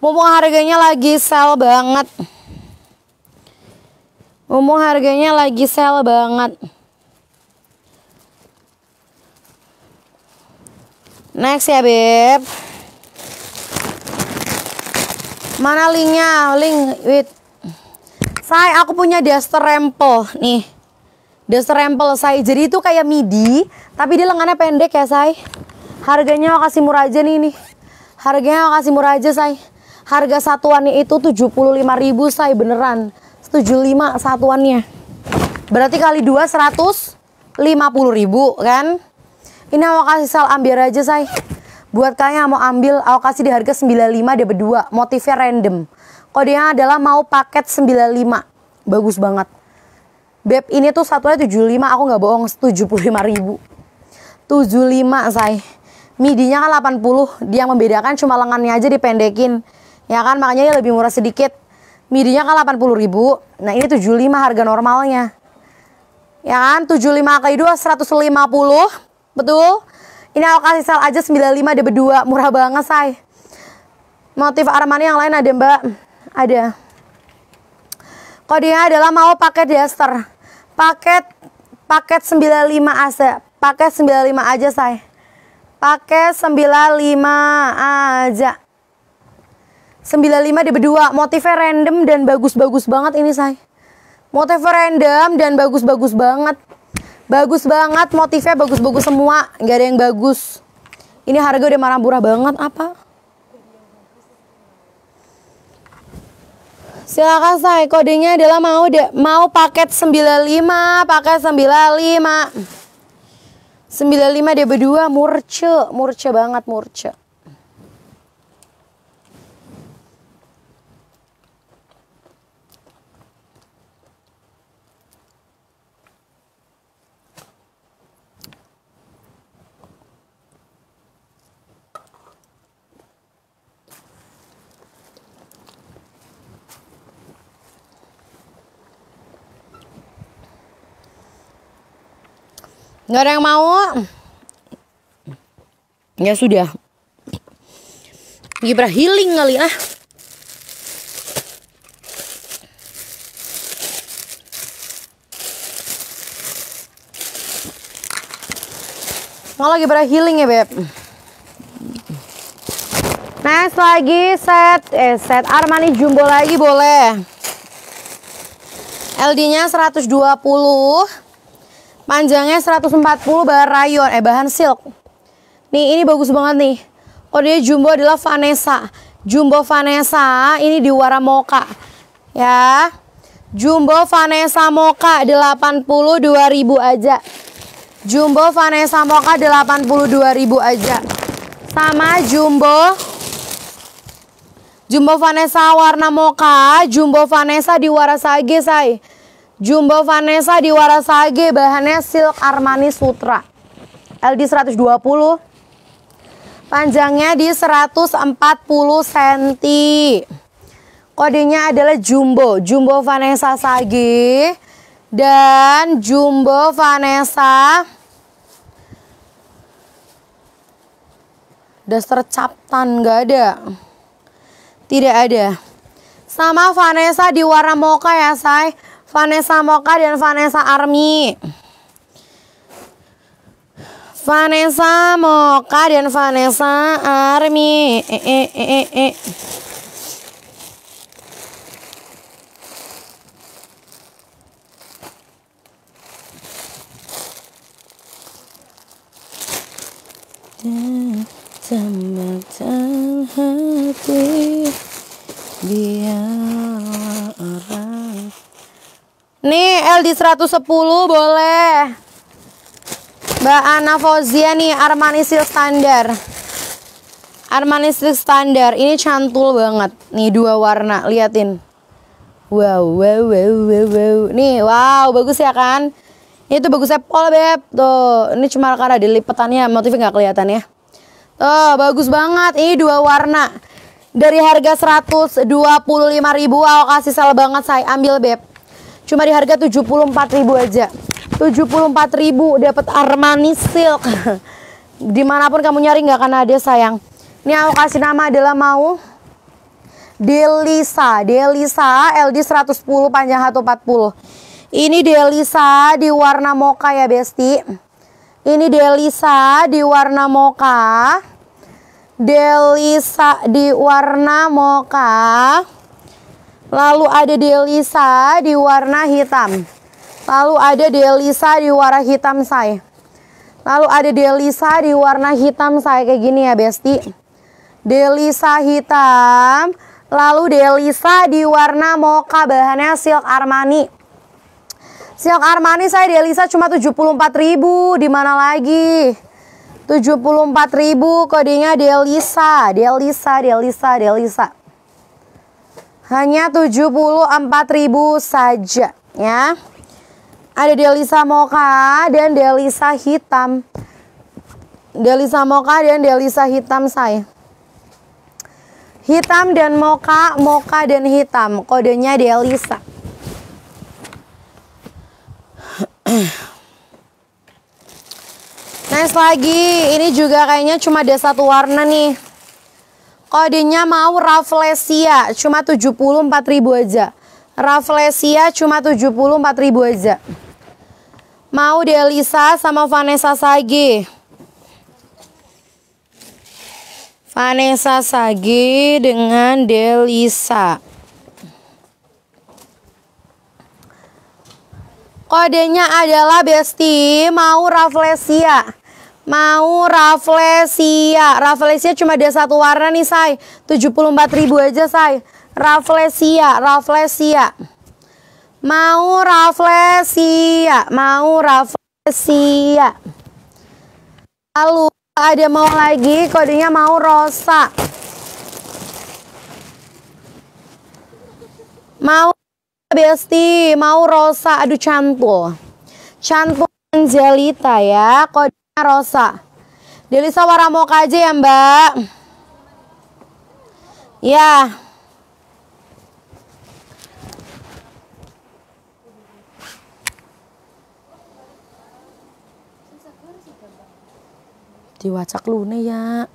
Mumpung harganya lagi sale banget. Mumpung harganya lagi sale banget. Next ya, Beb. Mana linknya? Link wait. saya aku punya daster rempel nih. Daster rempel saya. Jadi itu kayak midi, tapi dia lengannya pendek ya, saya. Harganya aku kasih murah aja nih nih. Harganya aku kasih murah aja, saya. Harga satuannya itu 75.000, saya beneran. 75 satuannya. Berarti kali puluh 150.000 kan? Ini aku kasih sel ambil aja say. Buat kalian yang mau ambil, aku kasih di harga 95 dia berdua. Motifnya random. Kodenya adalah mau paket 95. Bagus banget. Beb ini tuh satunya 75, aku gak bohong 75 ribu. 75 say. Midinya kan 80, dia yang membedakan cuma lengannya aja dipendekin. Ya kan makanya dia lebih murah sedikit. Midinya kan 80 ribu, nah ini 75 harga normalnya. Ya kan, 75 kali 2, 150. Betul? Ini aku kasih sel aja 95 ada berdua. Murah banget, say. Motif Armani yang lain ada, Mbak? Ada. Kodenya adalah mau paket daster. Paket paket 95 AC. Paket 95 aja, say. Paket 95 aja. 95 ada berdua. Motifnya random dan bagus-bagus banget ini, say. Motifnya random dan bagus-bagus banget. Bagus banget, motifnya bagus-bagus semua. Gak ada yang bagus. Ini harga udah marah murah banget, apa? Silakan saya kodenya adalah mau de, mau paket 95, paket 95. 95 dia berdua murce, murce banget murce. nggak ada yang mau ya sudah Gibra healing kali ah malah Gibra healing ya beb Next lagi set eh set Armani Jumbo lagi boleh. LD-nya 120. Panjangnya 140 bahan rayon, eh bahan silk. Nih, ini bagus banget nih. Oh, dia jumbo adalah Vanessa. Jumbo Vanessa, ini di warna mocha. Ya. Jumbo Vanessa Mocha 82.000 aja. Jumbo Vanessa Mocha 82.000 aja. Sama Jumbo Jumbo Vanessa warna moka. Jumbo Vanessa di warna sage, say. Jumbo Vanessa di Warasage bahannya silk Armani Sutra. LD 120. Panjangnya di 140 cm. Kodenya adalah Jumbo, Jumbo Vanessa Sage dan Jumbo Vanessa Daster captan nggak ada. Tidak ada. Sama Vanessa di warna mocha ya, saya Vanessa Moka dan Vanessa Army. Vanessa Moka dan Vanessa Army. Eh, eh, eh, eh. Tambahkan eh, eh. hati biar orang Nih L di 110 boleh. Mbak Ana Fozia nih Armani Silk standar. Armani Silk standar. Ini cantul banget. Nih dua warna, liatin. Wow, wow, wow, wow, wow. Nih, wow, bagus ya kan? Ini tuh bagusnya pol beb. Tuh, ini cuma karena dilipetannya motifnya nggak kelihatan ya. Tuh, bagus banget. Ini dua warna. Dari harga ribu aku kasih sel banget saya ambil beb. Cuma di harga 74.000 aja. 74.000 dapat Armani Silk. Dimanapun kamu nyari nggak akan ada sayang. Ini aku kasih nama adalah mau Delisa, Delisa LD 110 panjang 140. Ini Delisa di warna moka ya Besti. Ini Delisa di warna moka, Delisa di warna moka. Lalu ada Delisa di warna hitam. Lalu ada Delisa di warna hitam saya. Lalu ada Delisa di warna hitam saya kayak gini ya Besti. Delisa hitam. Lalu Delisa di warna moka, bahannya silk Armani. Silk Armani saya Delisa cuma 74.000 di mana lagi? 74.000 kodenya Delisa, Delisa, Delisa, Delisa. Hanya 74.000 ribu saja ya. Ada Delisa Moka dan Delisa Hitam. Delisa Moka dan Delisa Hitam saya. Hitam dan Moka, Moka dan Hitam. Kodenya Delisa. Nice lagi, ini juga kayaknya cuma ada satu warna nih. Kodenya mau Rafflesia, cuma 74.000 aja. Rafflesia cuma 74.000 aja. Mau Delisa sama Vanessa Sage. Vanessa Sage dengan Delisa. Kodenya adalah Besti, mau Rafflesia. Mau Rafflesia. Rafflesia cuma ada satu warna nih, Say. ribu aja, Say. Rafflesia, Rafflesia. Mau Rafflesia, mau Rafflesia. Lalu ada mau lagi, kodenya mau Rosa. Mau Besti, mau Rosa. Aduh, cantul. Cantul Angelita ya, kode Rosa. Delisa Waramoka aja ya mbak. Ya. Diwacak nih ya.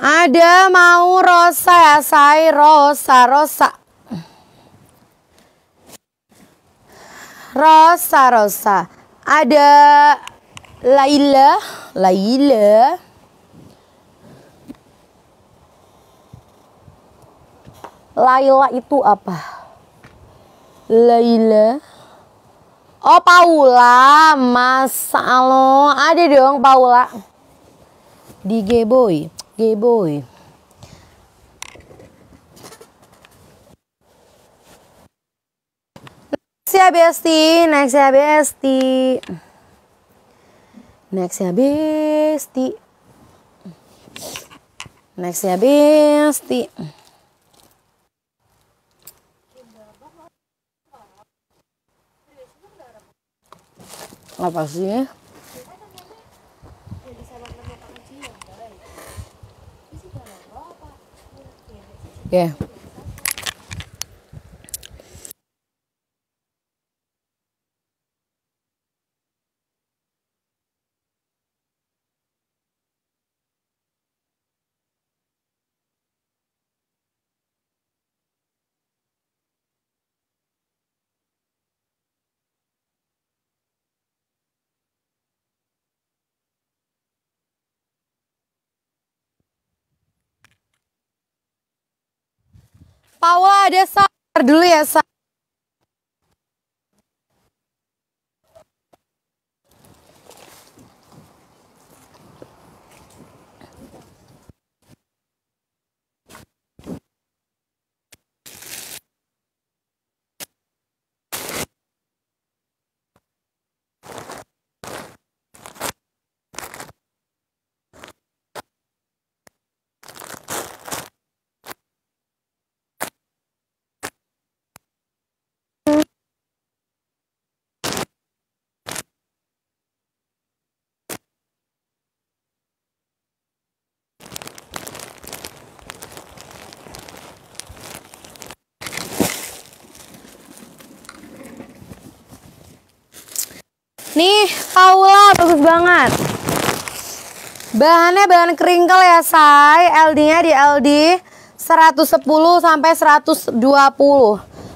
Ada mau Rosa ya, saya Rosa, Rosa. Rosa Rosa. Ada Laila, Laila. Laila itu apa? Laila. Oh Paula, Mas Alo, ada dong Paula. Di Gboy, Gboy. ya Besti, next ya Besti. Next ya Besti. Next ya Besti. Apa sih? Yeah. Ya. ada Sar dulu ya Sar. Nih, Paula bagus banget. Bahannya bahan keringkel ya, Say. LD-nya di LD 110 sampai 120.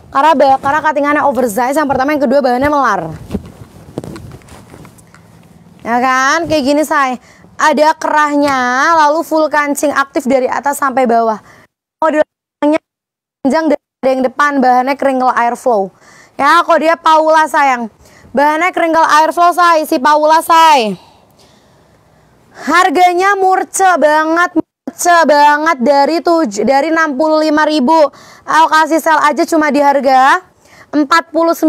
Karena karena katingannya oversize, yang pertama yang kedua bahannya melar. Ya kan? Kayak gini, Say. Ada kerahnya, lalu full kancing aktif dari atas sampai bawah. Modelnya panjang dari yang depan, bahannya keringkel airflow. Ya, kok dia Paula sayang. Bahannya keringkel air selesai, si Paula say. Harganya murce banget, murce banget dari tuj dari 65.000. aku kasih sel aja cuma di harga 49.000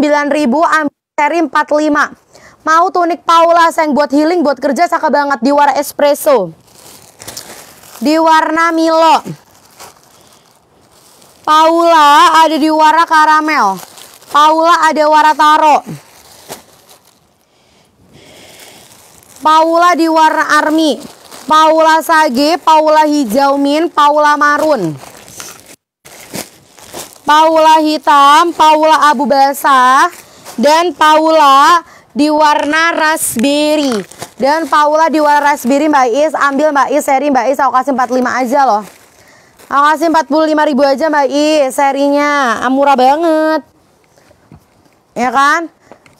ambil seri 45. Mau tunik Paula sayang buat healing, buat kerja saka banget di warna espresso. Di warna Milo. Paula ada di warna karamel. Paula ada warna taro. Paula di warna army. Paula sage, Paula hijau min, Paula marun. Paula hitam, Paula abu basah, dan Paula di warna raspberry. Dan Paula di warna raspberry Mbak Is, ambil Mbak Is seri Mbak Is aku kasih 45 aja loh. Aku kasih 45 ribu aja Mbak Is serinya, ah, murah banget. Ya kan?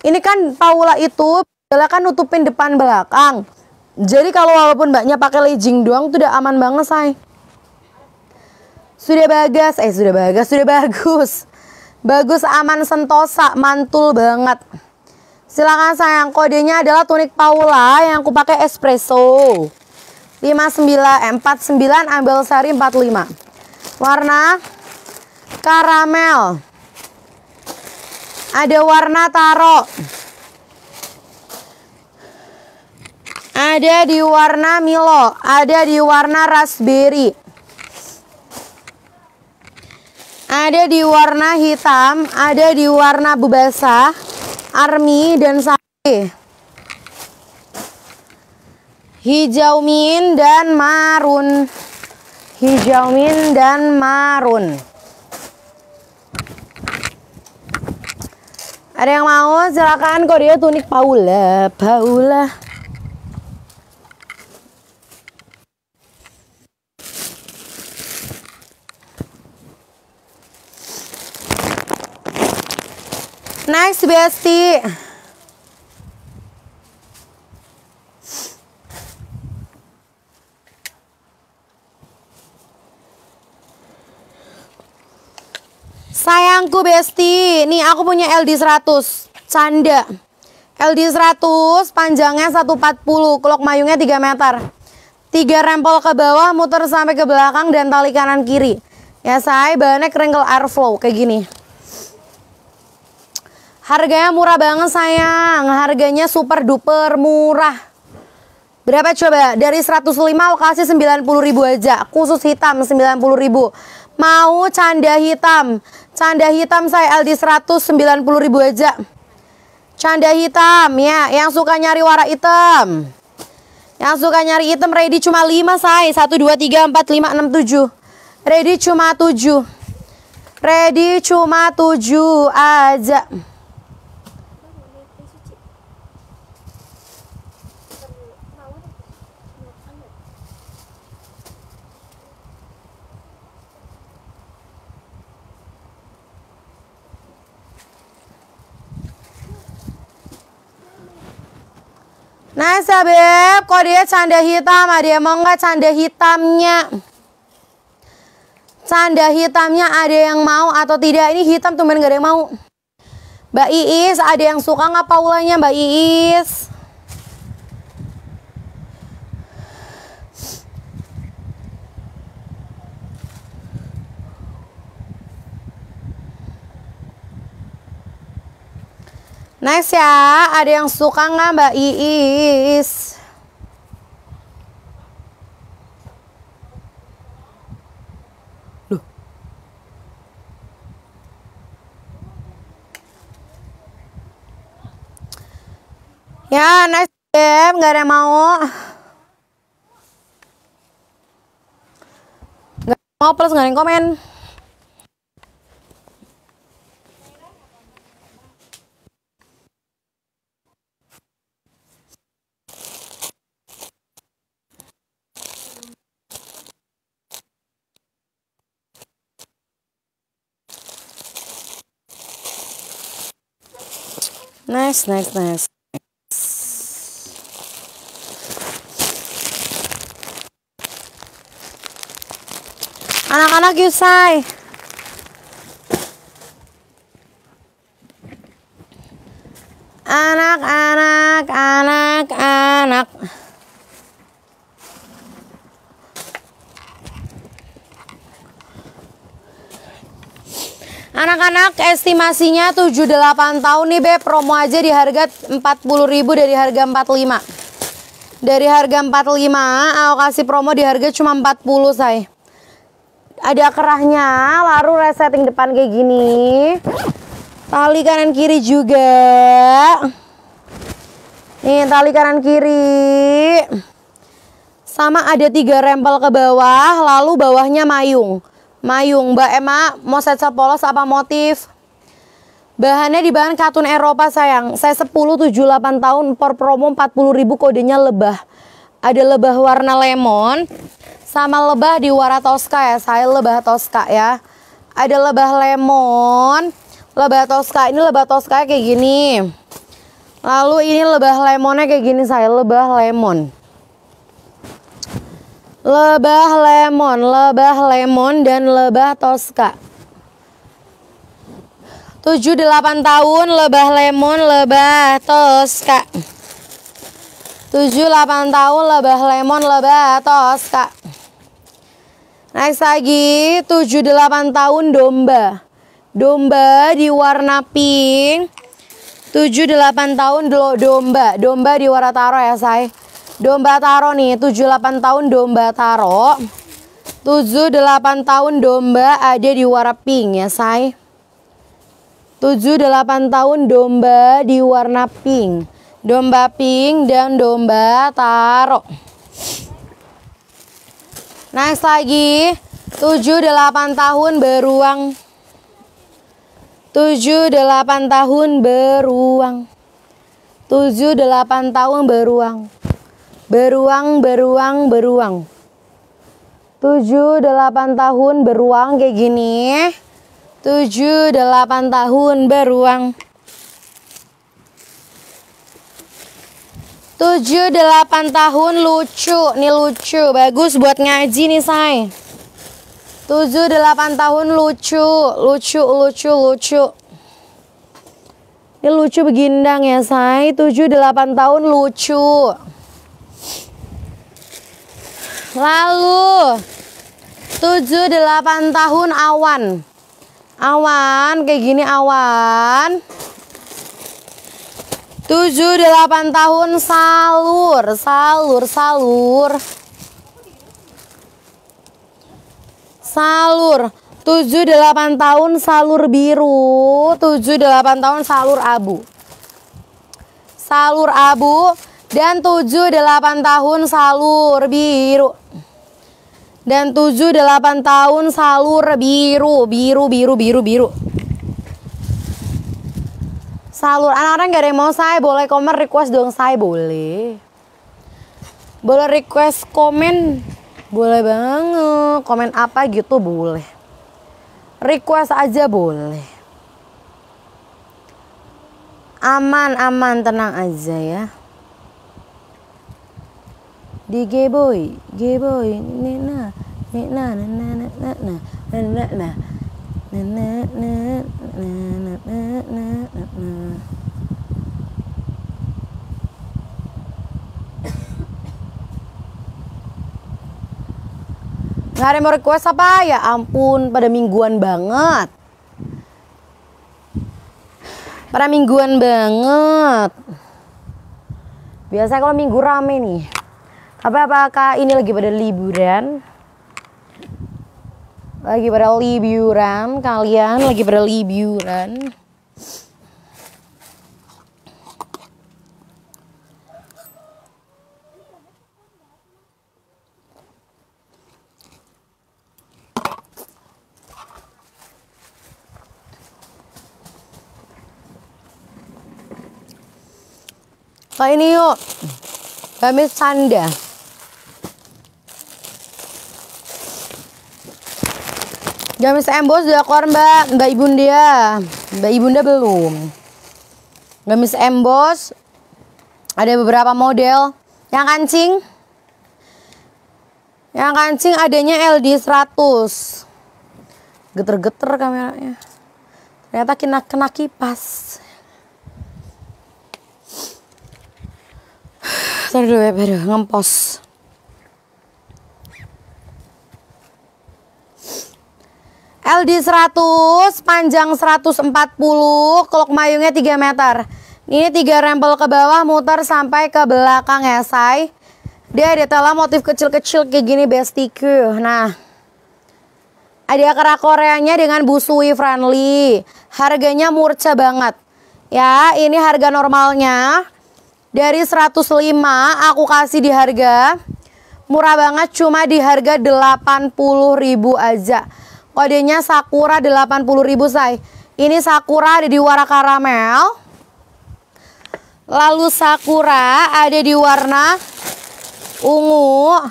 Ini kan Paula itu Silakan kan nutupin depan belakang. Jadi kalau walaupun mbaknya pakai legging doang tuh udah aman banget, say. Sudah bagus, eh sudah bagus, sudah bagus. Bagus aman sentosa, mantul banget. Silakan sayang, kodenya adalah tunik Paula yang aku pakai espresso. 59 eh, 49 ambil sari 45. Warna karamel. Ada warna taro. Ada di warna Milo, ada di warna raspberry. Ada di warna hitam, ada di warna bubasa, army dan sate. Hijau min dan marun. Hijau min dan marun. Ada yang mau? Silakan kode tunik Paula. Paula. Next Besti. Sayangku Besti, nih aku punya LD 100, canda. LD 100 panjangnya 140, Klok mayungnya 3 meter. 3 rempel ke bawah, muter sampai ke belakang dan tali kanan kiri. Ya say, bahannya kringel airflow kayak gini. Harganya murah banget sayang. Harganya super duper murah. Berapa coba? Dari 105 aku kasih 90 ribu aja. Khusus hitam 90 ribu. Mau canda hitam. Canda hitam saya LD 190 ribu aja. Canda hitam ya. Yang suka nyari warna hitam. Yang suka nyari hitam ready cuma 5 say. 1, 2, 3, 4, 5, 6, 7. Ready cuma 7. Ready cuma 7 aja. Nah, Beb, kok dia canda hitam? Ada yang mau nggak canda hitamnya? Canda hitamnya ada yang mau atau tidak? Ini hitam tumben nggak ada yang mau. Mbak Iis, ada yang suka nggak paulanya Mbak Iis? Next ya, ada yang suka nggak Mbak Iis? Loh. Ya, nice game nggak ada yang mau. Nggak mau plus nggak ada yang komen. Nice, nice, nice. Anak-anak yusai Anak, anak, anak, anak. Anak-anak estimasinya 78 tahun nih Beb, promo aja di harga 40.000 dari harga 45. Dari harga 45, aku kasih promo di harga cuma 40, saya Ada kerahnya, lalu resetting depan kayak gini. Tali kanan kiri juga. Nih, tali kanan kiri. Sama ada tiga rempel ke bawah, lalu bawahnya mayung. Mayung, Mbak Emma, mau set polos apa motif? Bahannya di bahan katun Eropa sayang. Saya 10 78 tahun por promo 40.000 kodenya lebah. Ada lebah warna lemon sama lebah di warna toska ya. Saya lebah toska ya. Ada lebah lemon, lebah toska. Ini lebah toska kayak gini. Lalu ini lebah lemonnya kayak gini saya lebah lemon. Lebah lemon, lebah lemon dan lebah toska. 7 8 tahun lebah lemon, lebah toska. 7 8 tahun lebah lemon, lebah toska. Next lagi 7 8 tahun domba. Domba di warna pink. 7 8 tahun domba. Domba di warna taro ya, saya. Domba taro nih, 78 tahun domba taro. 78 tahun domba ada di warna pink ya, say. 78 tahun domba di warna pink. Domba pink dan domba taro. Next lagi, 78 tahun beruang. 78 tahun beruang. 78 tahun beruang. Beruang, beruang, beruang. 7, 8 tahun beruang kayak gini. 7, 8 tahun beruang. 7, 8 tahun lucu. Nih lucu, bagus buat ngaji nih, say. 7, 8 tahun lucu, lucu, lucu, lucu. Ini lucu begindang ya, say. 7, 8 tahun lucu. Lalu 7 8 tahun awan. Awan kayak gini awan. 7 8 tahun salur, salur, salur. Salur. 7 8 tahun salur biru, 7 8 tahun salur abu. Salur abu dan 7 8 tahun salur biru dan 7 8 tahun salur biru, biru, biru, biru, biru. Salur anak-anak gak ada yang mau saya boleh komen request dong saya boleh. Boleh request komen boleh banget komen apa gitu boleh request aja boleh aman aman tenang aja ya di gay boy gay boy ni na ni na na na na na na na na na na na na na na na na Gak ada yang mau request apa? Ya ampun, pada mingguan banget. Pada mingguan banget. Biasanya kalau minggu rame nih. Apa apakah ini lagi pada liburan? Lagi pada liburan, kalian lagi pada liburan. Kayak nah, ini yuk, kami sanda. Gamis embos udah keluar mbak, mbak ibunda, mbak ibunda belum. Gamis embos ada beberapa model. Yang kancing, yang kancing adanya LD 100. Geter-geter kameranya. Ternyata kena kena kipas. Sorry dulu, aduh ngempos. LD 100, panjang 140, kelok mayungnya 3 meter. Ini tiga rempel ke bawah, muter sampai ke belakang ya, say. Dia ada tela motif kecil-kecil kayak gini, bestiku. Nah, ada kerak koreanya dengan busui friendly. Harganya murca banget. Ya, ini harga normalnya. Dari 105, aku kasih di harga. Murah banget, cuma di harga 80 ribu aja. Kodenya Sakura 80.000 say. Ini Sakura ada di warna karamel. Lalu Sakura ada di warna ungu.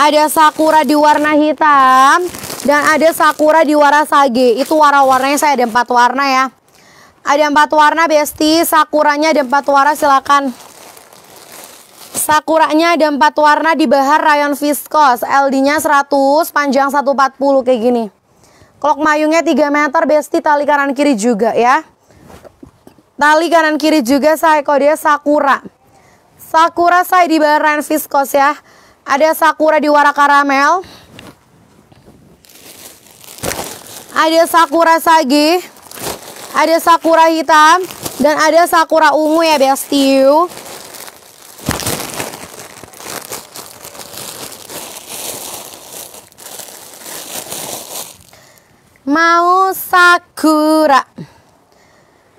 Ada Sakura di warna hitam. Dan ada Sakura di warna sage. Itu warna-warnanya saya ada empat warna ya. Ada empat warna Besti. Sakuranya ada empat warna silakan. Sakuranya ada empat warna di bahan rayon viskos. LD-nya 100, panjang 140 kayak gini. Kolok mayungnya 3 meter, besti tali kanan kiri juga ya. Tali kanan kiri juga saya kode Sakura. Sakura saya di baran viskos ya. Ada Sakura di warna karamel. Ada Sakura sagi. Ada Sakura hitam dan ada Sakura ungu ya bestiu. mau sakura.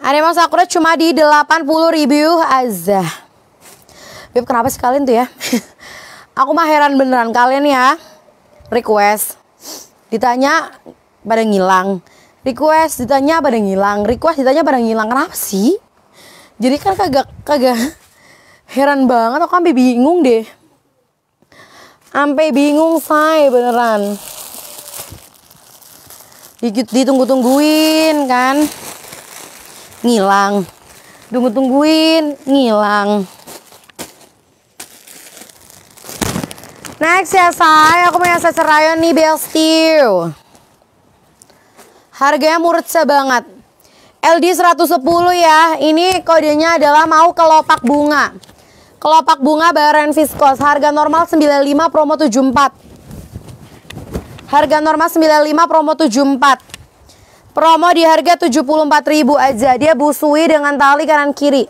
ada mau sakura cuma di 80 ribu aja. Beb kenapa sih kalian tuh ya? Aku mah heran beneran kalian ya. Request. Ditanya pada ngilang. Request ditanya pada ngilang. Request ditanya pada ngilang. Kenapa sih? Jadi kan kagak kagak heran banget aku sampai bingung deh. Sampai bingung saya beneran ditunggu-tungguin kan ngilang tunggu-tungguin ngilang next ya say aku mau yang sacerayon nih bestie harganya murah banget LD 110 ya ini kodenya adalah mau kelopak bunga kelopak bunga baren viskos harga normal 95 promo 74 Harga normal 95 promo 74. Promo di harga 74.000 aja. Dia busui dengan tali kanan kiri.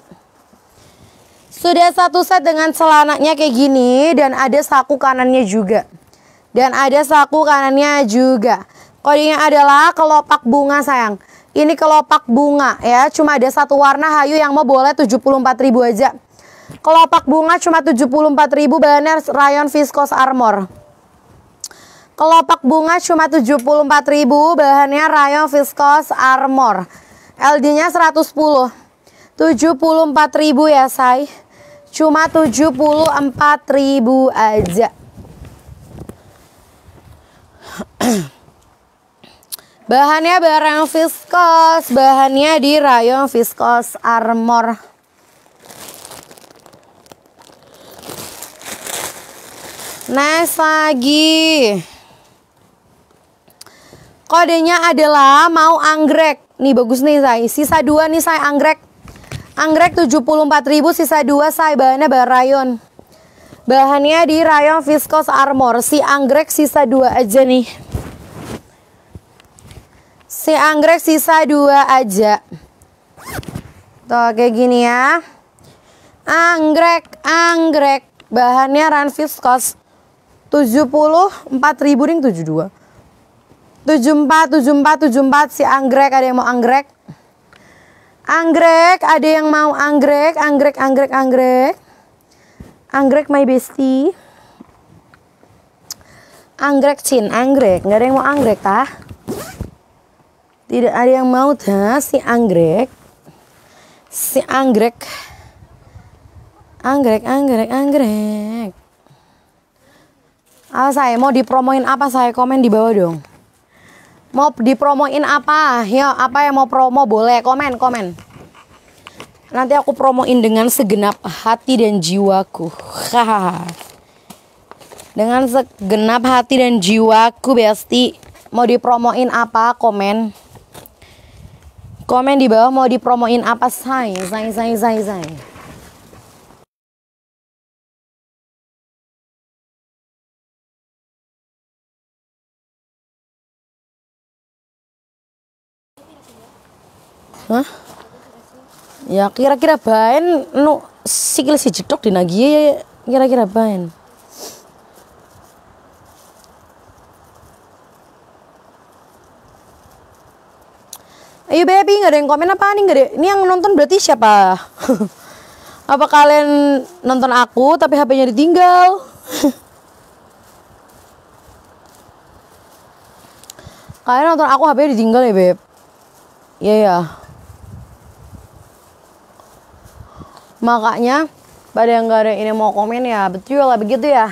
Sudah satu set dengan celananya kayak gini dan ada saku kanannya juga. Dan ada saku kanannya juga. Kodenya adalah kelopak bunga sayang. Ini kelopak bunga ya. Cuma ada satu warna hayu yang mau boleh 74.000 aja. Kelopak bunga cuma 74.000 banner rayon viscose armor. Kelopak bunga cuma 74.000, bahannya rayon viscose armor. LD-nya 110. 74.000 ya, Say. Cuma 74.000 aja. bahannya barang viscose, bahannya di rayon viscose armor. Nice lagi. Kodenya adalah mau anggrek. Nih bagus nih saya. Sisa dua nih saya anggrek. Anggrek 74.000 sisa dua saya bahannya bahan rayon. Bahannya di rayon viscose armor. Si anggrek sisa dua aja nih. Si anggrek sisa dua aja. Tuh kayak gini ya. Anggrek, anggrek. Bahannya ran viscose. empat ribu ring 72. 74 74 74 si anggrek ada yang mau anggrek? Anggrek, ada yang mau anggrek, anggrek, anggrek, anggrek. Anggrek my bestie. Anggrek Cin, anggrek. Nggak ada yang mau anggrek tah? Tidak ada yang mau tah si anggrek. Si anggrek. Anggrek, anggrek, anggrek. Ah, saya mau dipromoin apa saya komen di bawah dong. Mau dipromoin apa? Ya, apa yang mau promo boleh komen, komen. Nanti aku promoin dengan segenap hati dan jiwaku. dengan segenap hati dan jiwaku, Besti. Mau dipromoin apa? Komen. Komen di bawah mau dipromoin apa, say? Say, say, say, say. Hah? Ya kira-kira bain nu sikil si jedok di nagi ya, ya, ya. kira-kira bain. Ayo baby nggak ada yang komen apa nih nggak ada. Ini yang nonton berarti siapa? apa kalian nonton aku tapi HP-nya ditinggal? kalian nonton aku HP-nya ditinggal ya beb? Iya yeah, ya. Yeah. Makanya pada yang gak ada yang ini mau komen ya betul lah begitu ya.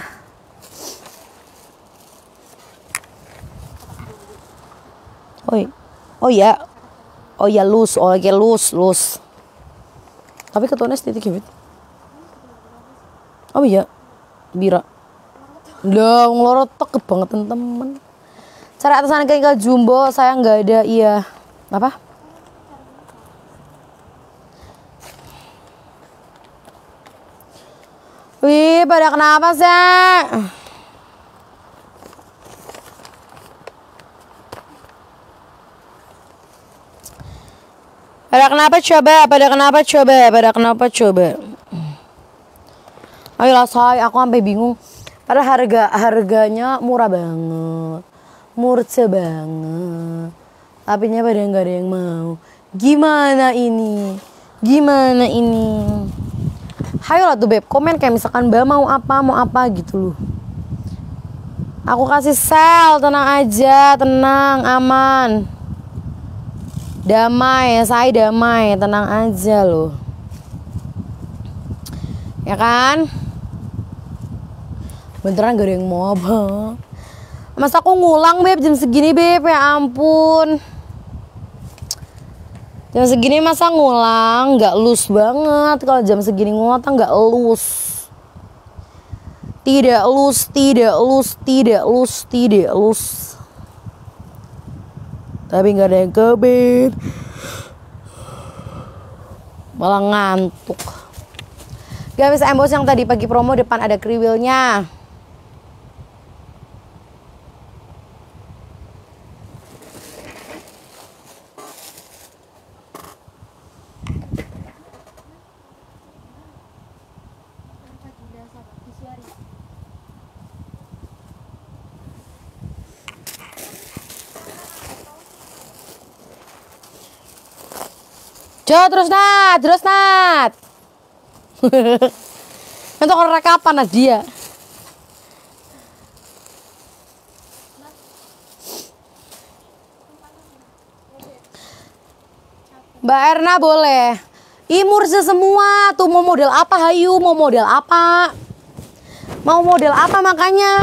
Oi. Oh ya. Oh ya lus, oh ya lus, lus. Tapi ketuanya sedikit gitu. Oh iya. Bira. Lah, ngelorot tek kebangetan temen. Cara atasan kayak Jumbo, saya nggak ada iya. Apa? Wih, pada kenapa sih? Pada kenapa coba? Pada kenapa coba? Pada kenapa coba? Ayolah say, aku sampai bingung. pada harga harganya murah banget. Murce banget. tapi ada pada nggak ada yang mau. Gimana ini? Gimana ini? lah tuh beb komen kayak misalkan mbak mau apa mau apa gitu loh aku kasih sel tenang aja tenang aman damai saya damai tenang aja loh ya kan beneran gak ada yang mau apa masa aku ngulang beb jam segini beb ya ampun Jam segini masa ngulang, nggak lus banget. Kalau jam segini ngulang nggak lus. Tidak lus, tidak lus, tidak lus, tidak lus. Tapi nggak ada yang kebit. Malah ngantuk. Gamis embos yang tadi pagi promo depan ada kriwilnya. Jo terus nat, terus nat. Entuk ora kapan nat dia. Mbak Erna boleh. Imur semua tuh mau model apa hayu, mau model apa? Mau model apa makanya?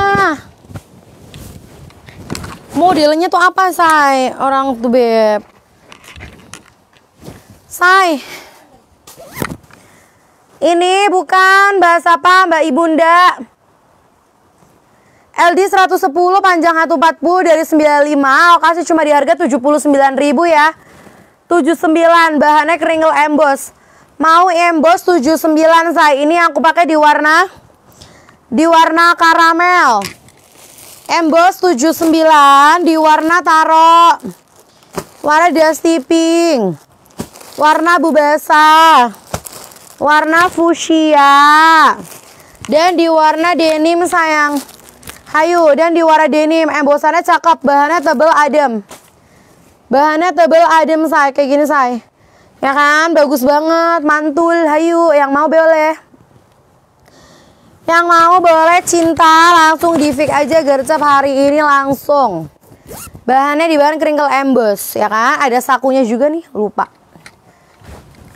Modelnya tuh apa, say? Orang tuh beb. Say. Ini bukan bahasa apa Mbak Ibunda? LD 110 panjang 140 dari 95 Lokasi cuma di harga 79.000 ya 79 bahannya kringle emboss Mau emboss 79 saya Ini yang aku pakai di warna Di warna karamel Emboss 79 Di warna taro Warna dusty pink warna bubasa, warna fuchsia, dan di warna denim sayang. Hayu, dan di warna denim, embosannya cakep, bahannya tebel adem. Bahannya tebel adem, say, kayak gini, say. Ya kan, bagus banget, mantul, hayu, yang mau boleh. Yang mau boleh cinta langsung di fix aja gercep hari ini langsung. Bahannya di bahan kringle emboss ya kan? Ada sakunya juga nih, lupa.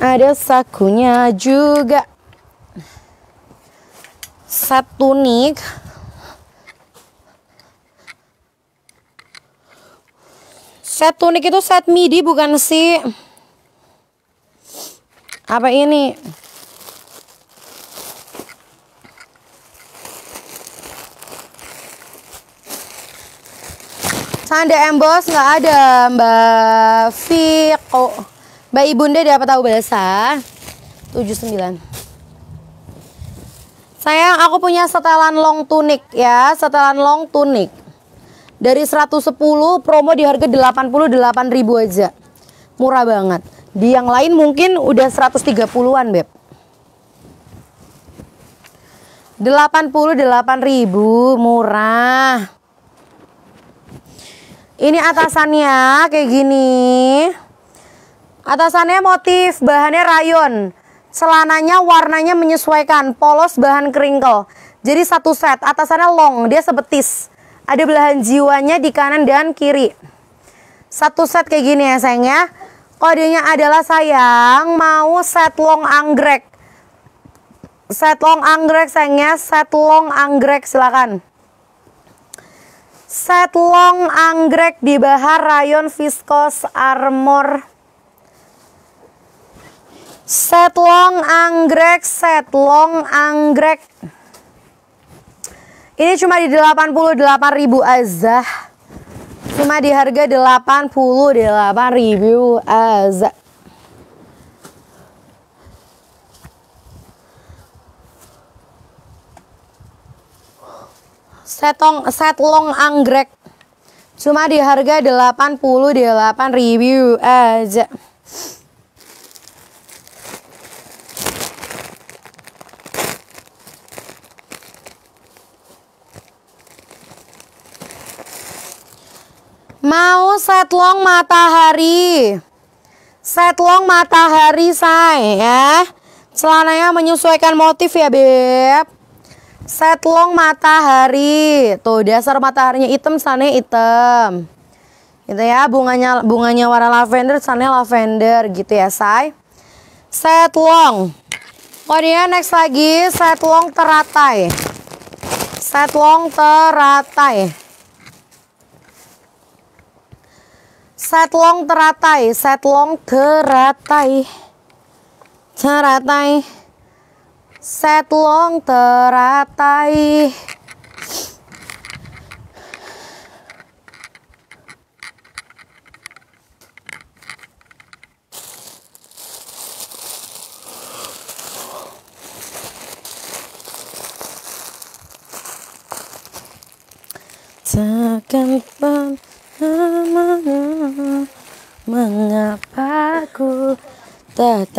Ada sakunya juga. set tunik. Set tunik itu set midi bukan sih? Apa ini? tanda emboss nggak ada Mbak oh. Mbak Ibunda dapat tahu bahasa 79. Sayang, aku punya setelan long tunik ya, setelan long tunik. Dari 110 promo di harga 88.000 aja. Murah banget. Di yang lain mungkin udah 130-an, Beb. 88.000 murah. Ini atasannya kayak gini. Atasannya motif, bahannya rayon. Celananya warnanya menyesuaikan, polos bahan keringkel. Jadi satu set, atasannya long, dia sebetis. Ada belahan jiwanya di kanan dan kiri. Satu set kayak gini ya sayang ya. Kodenya adalah sayang, mau set long anggrek. Set long anggrek sayangnya set long anggrek silakan. Set long anggrek di bahan rayon viskos armor Set long anggrek, set long anggrek. Ini cuma di 88.000 azah. Cuma di harga 88.000 azah. Setong, set long anggrek cuma di harga 88.000 ribu aja. Mau setlong matahari. Setlong matahari say ya. Celananya menyesuaikan motif ya Beb. Setlong matahari. Tuh dasar mataharinya hitam, celananya hitam. Gitu ya, bunganya bunganya warna lavender, celananya lavender gitu ya, say. Setlong. Kemudian next lagi setlong teratai. Setlong teratai. Set long teratai, set long teratai. Teratai. set long teratai.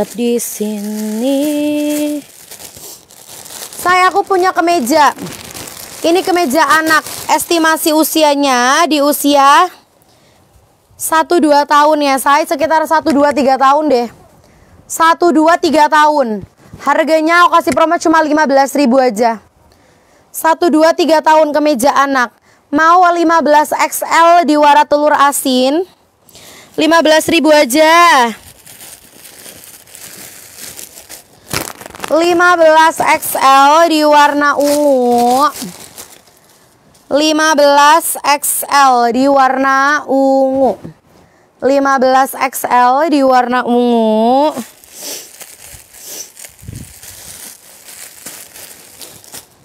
tetap di sini. Saya aku punya kemeja. Ini kemeja anak. Estimasi usianya di usia 1-2 tahun ya. Saya sekitar 1-2-3 tahun deh. 1-2-3 tahun. Harganya aku kasih promo cuma 15.000 aja. 1-2-3 tahun kemeja anak. Mau 15 XL di wara telur asin. 15.000 aja. 15XL di warna ungu 15XL di warna ungu 15XL di warna ungu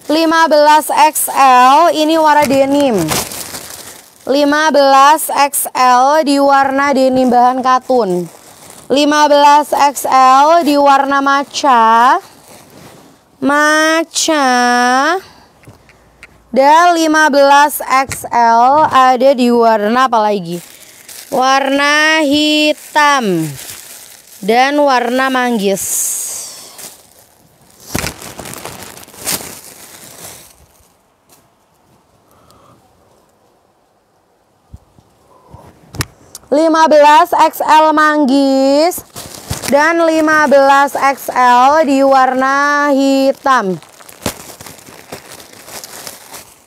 lima belas XL ini warna denim lima belas XL di warna denim bahan katun lima belas XL di warna maca Maca dan 15XL ada di warna apa lagi? Warna hitam dan warna manggis. Lima belas XL manggis dan 15 XL di warna hitam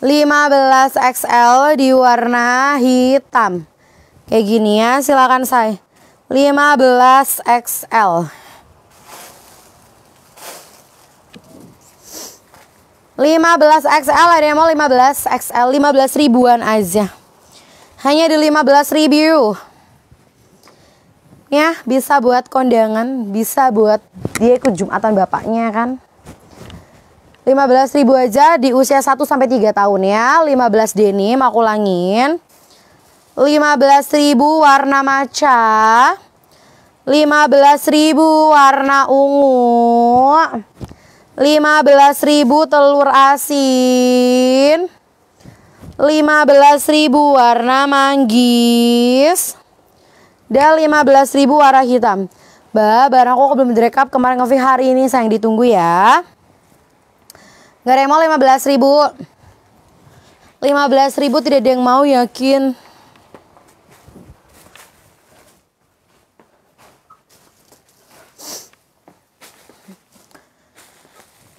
15 XL di warna hitam kayak gini ya silakan saya 15 XL 15 XL ada yang mau 15 XL 15 ribuan aja hanya di 15 ribu ya bisa buat kondangan, bisa buat dia ikut Jumatan bapaknya kan. 15.000 aja di usia 1 sampai 3 tahun ya. 15 denim aku langin. 15.000 warna maca. 15.000 warna ungu. 15.000 telur asin. 15.000 warna manggis. 15.000 dan ribu warna hitam. Ba, barang kok belum up kemarin ngopi hari ini sayang ditunggu ya. Gak ada yang mau 15 ribu 15 ribu tidak ada yang mau yakin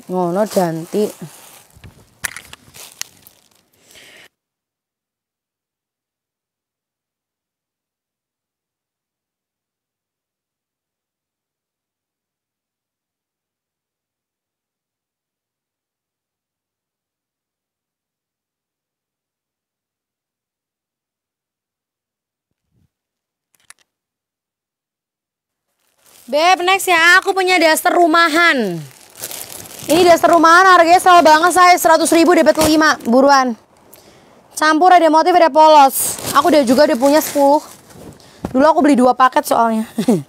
Ngono oh, Beb, next ya. Aku punya daster rumahan. Ini daster rumahan harganya selalu banget saya 100 ribu dapat 5. Buruan. Campur ada motif ada polos. Aku udah juga udah punya 10. Dulu aku beli dua paket soalnya.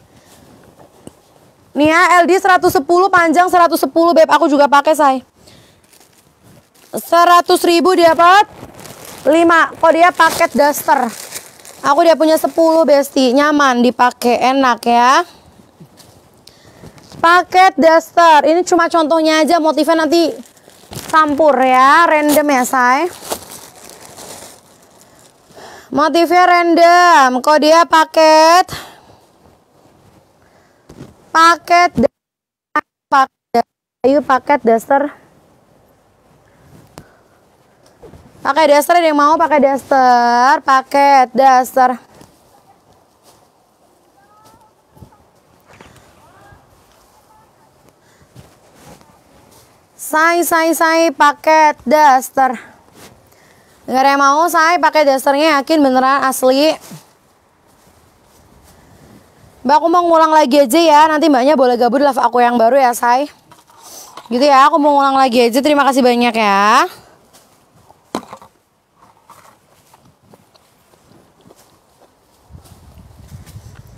Nih ya, LD 110 panjang 110 Beb. Aku juga pakai saya. 100 ribu dapat 5. Kok dia paket daster? Aku dia punya 10 besti. Nyaman dipakai, enak ya. Paket daster. Ini cuma contohnya aja, motifnya nanti campur ya, random ya, say. Motifnya random. Kok dia paket paket ayo paket daster pakai daster ada yang mau pakai daster paket daster Say, say, say pakai daster. Dengar ada yang mau, sai pakai dasternya yakin beneran asli. Mbak aku mau ngulang lagi aja ya, nanti mbaknya boleh gabut live aku yang baru ya, say. Gitu ya, aku mau ngulang lagi aja, terima kasih banyak ya.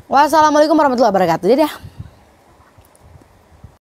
Wassalamualaikum warahmatullahi wabarakatuh. Dadah.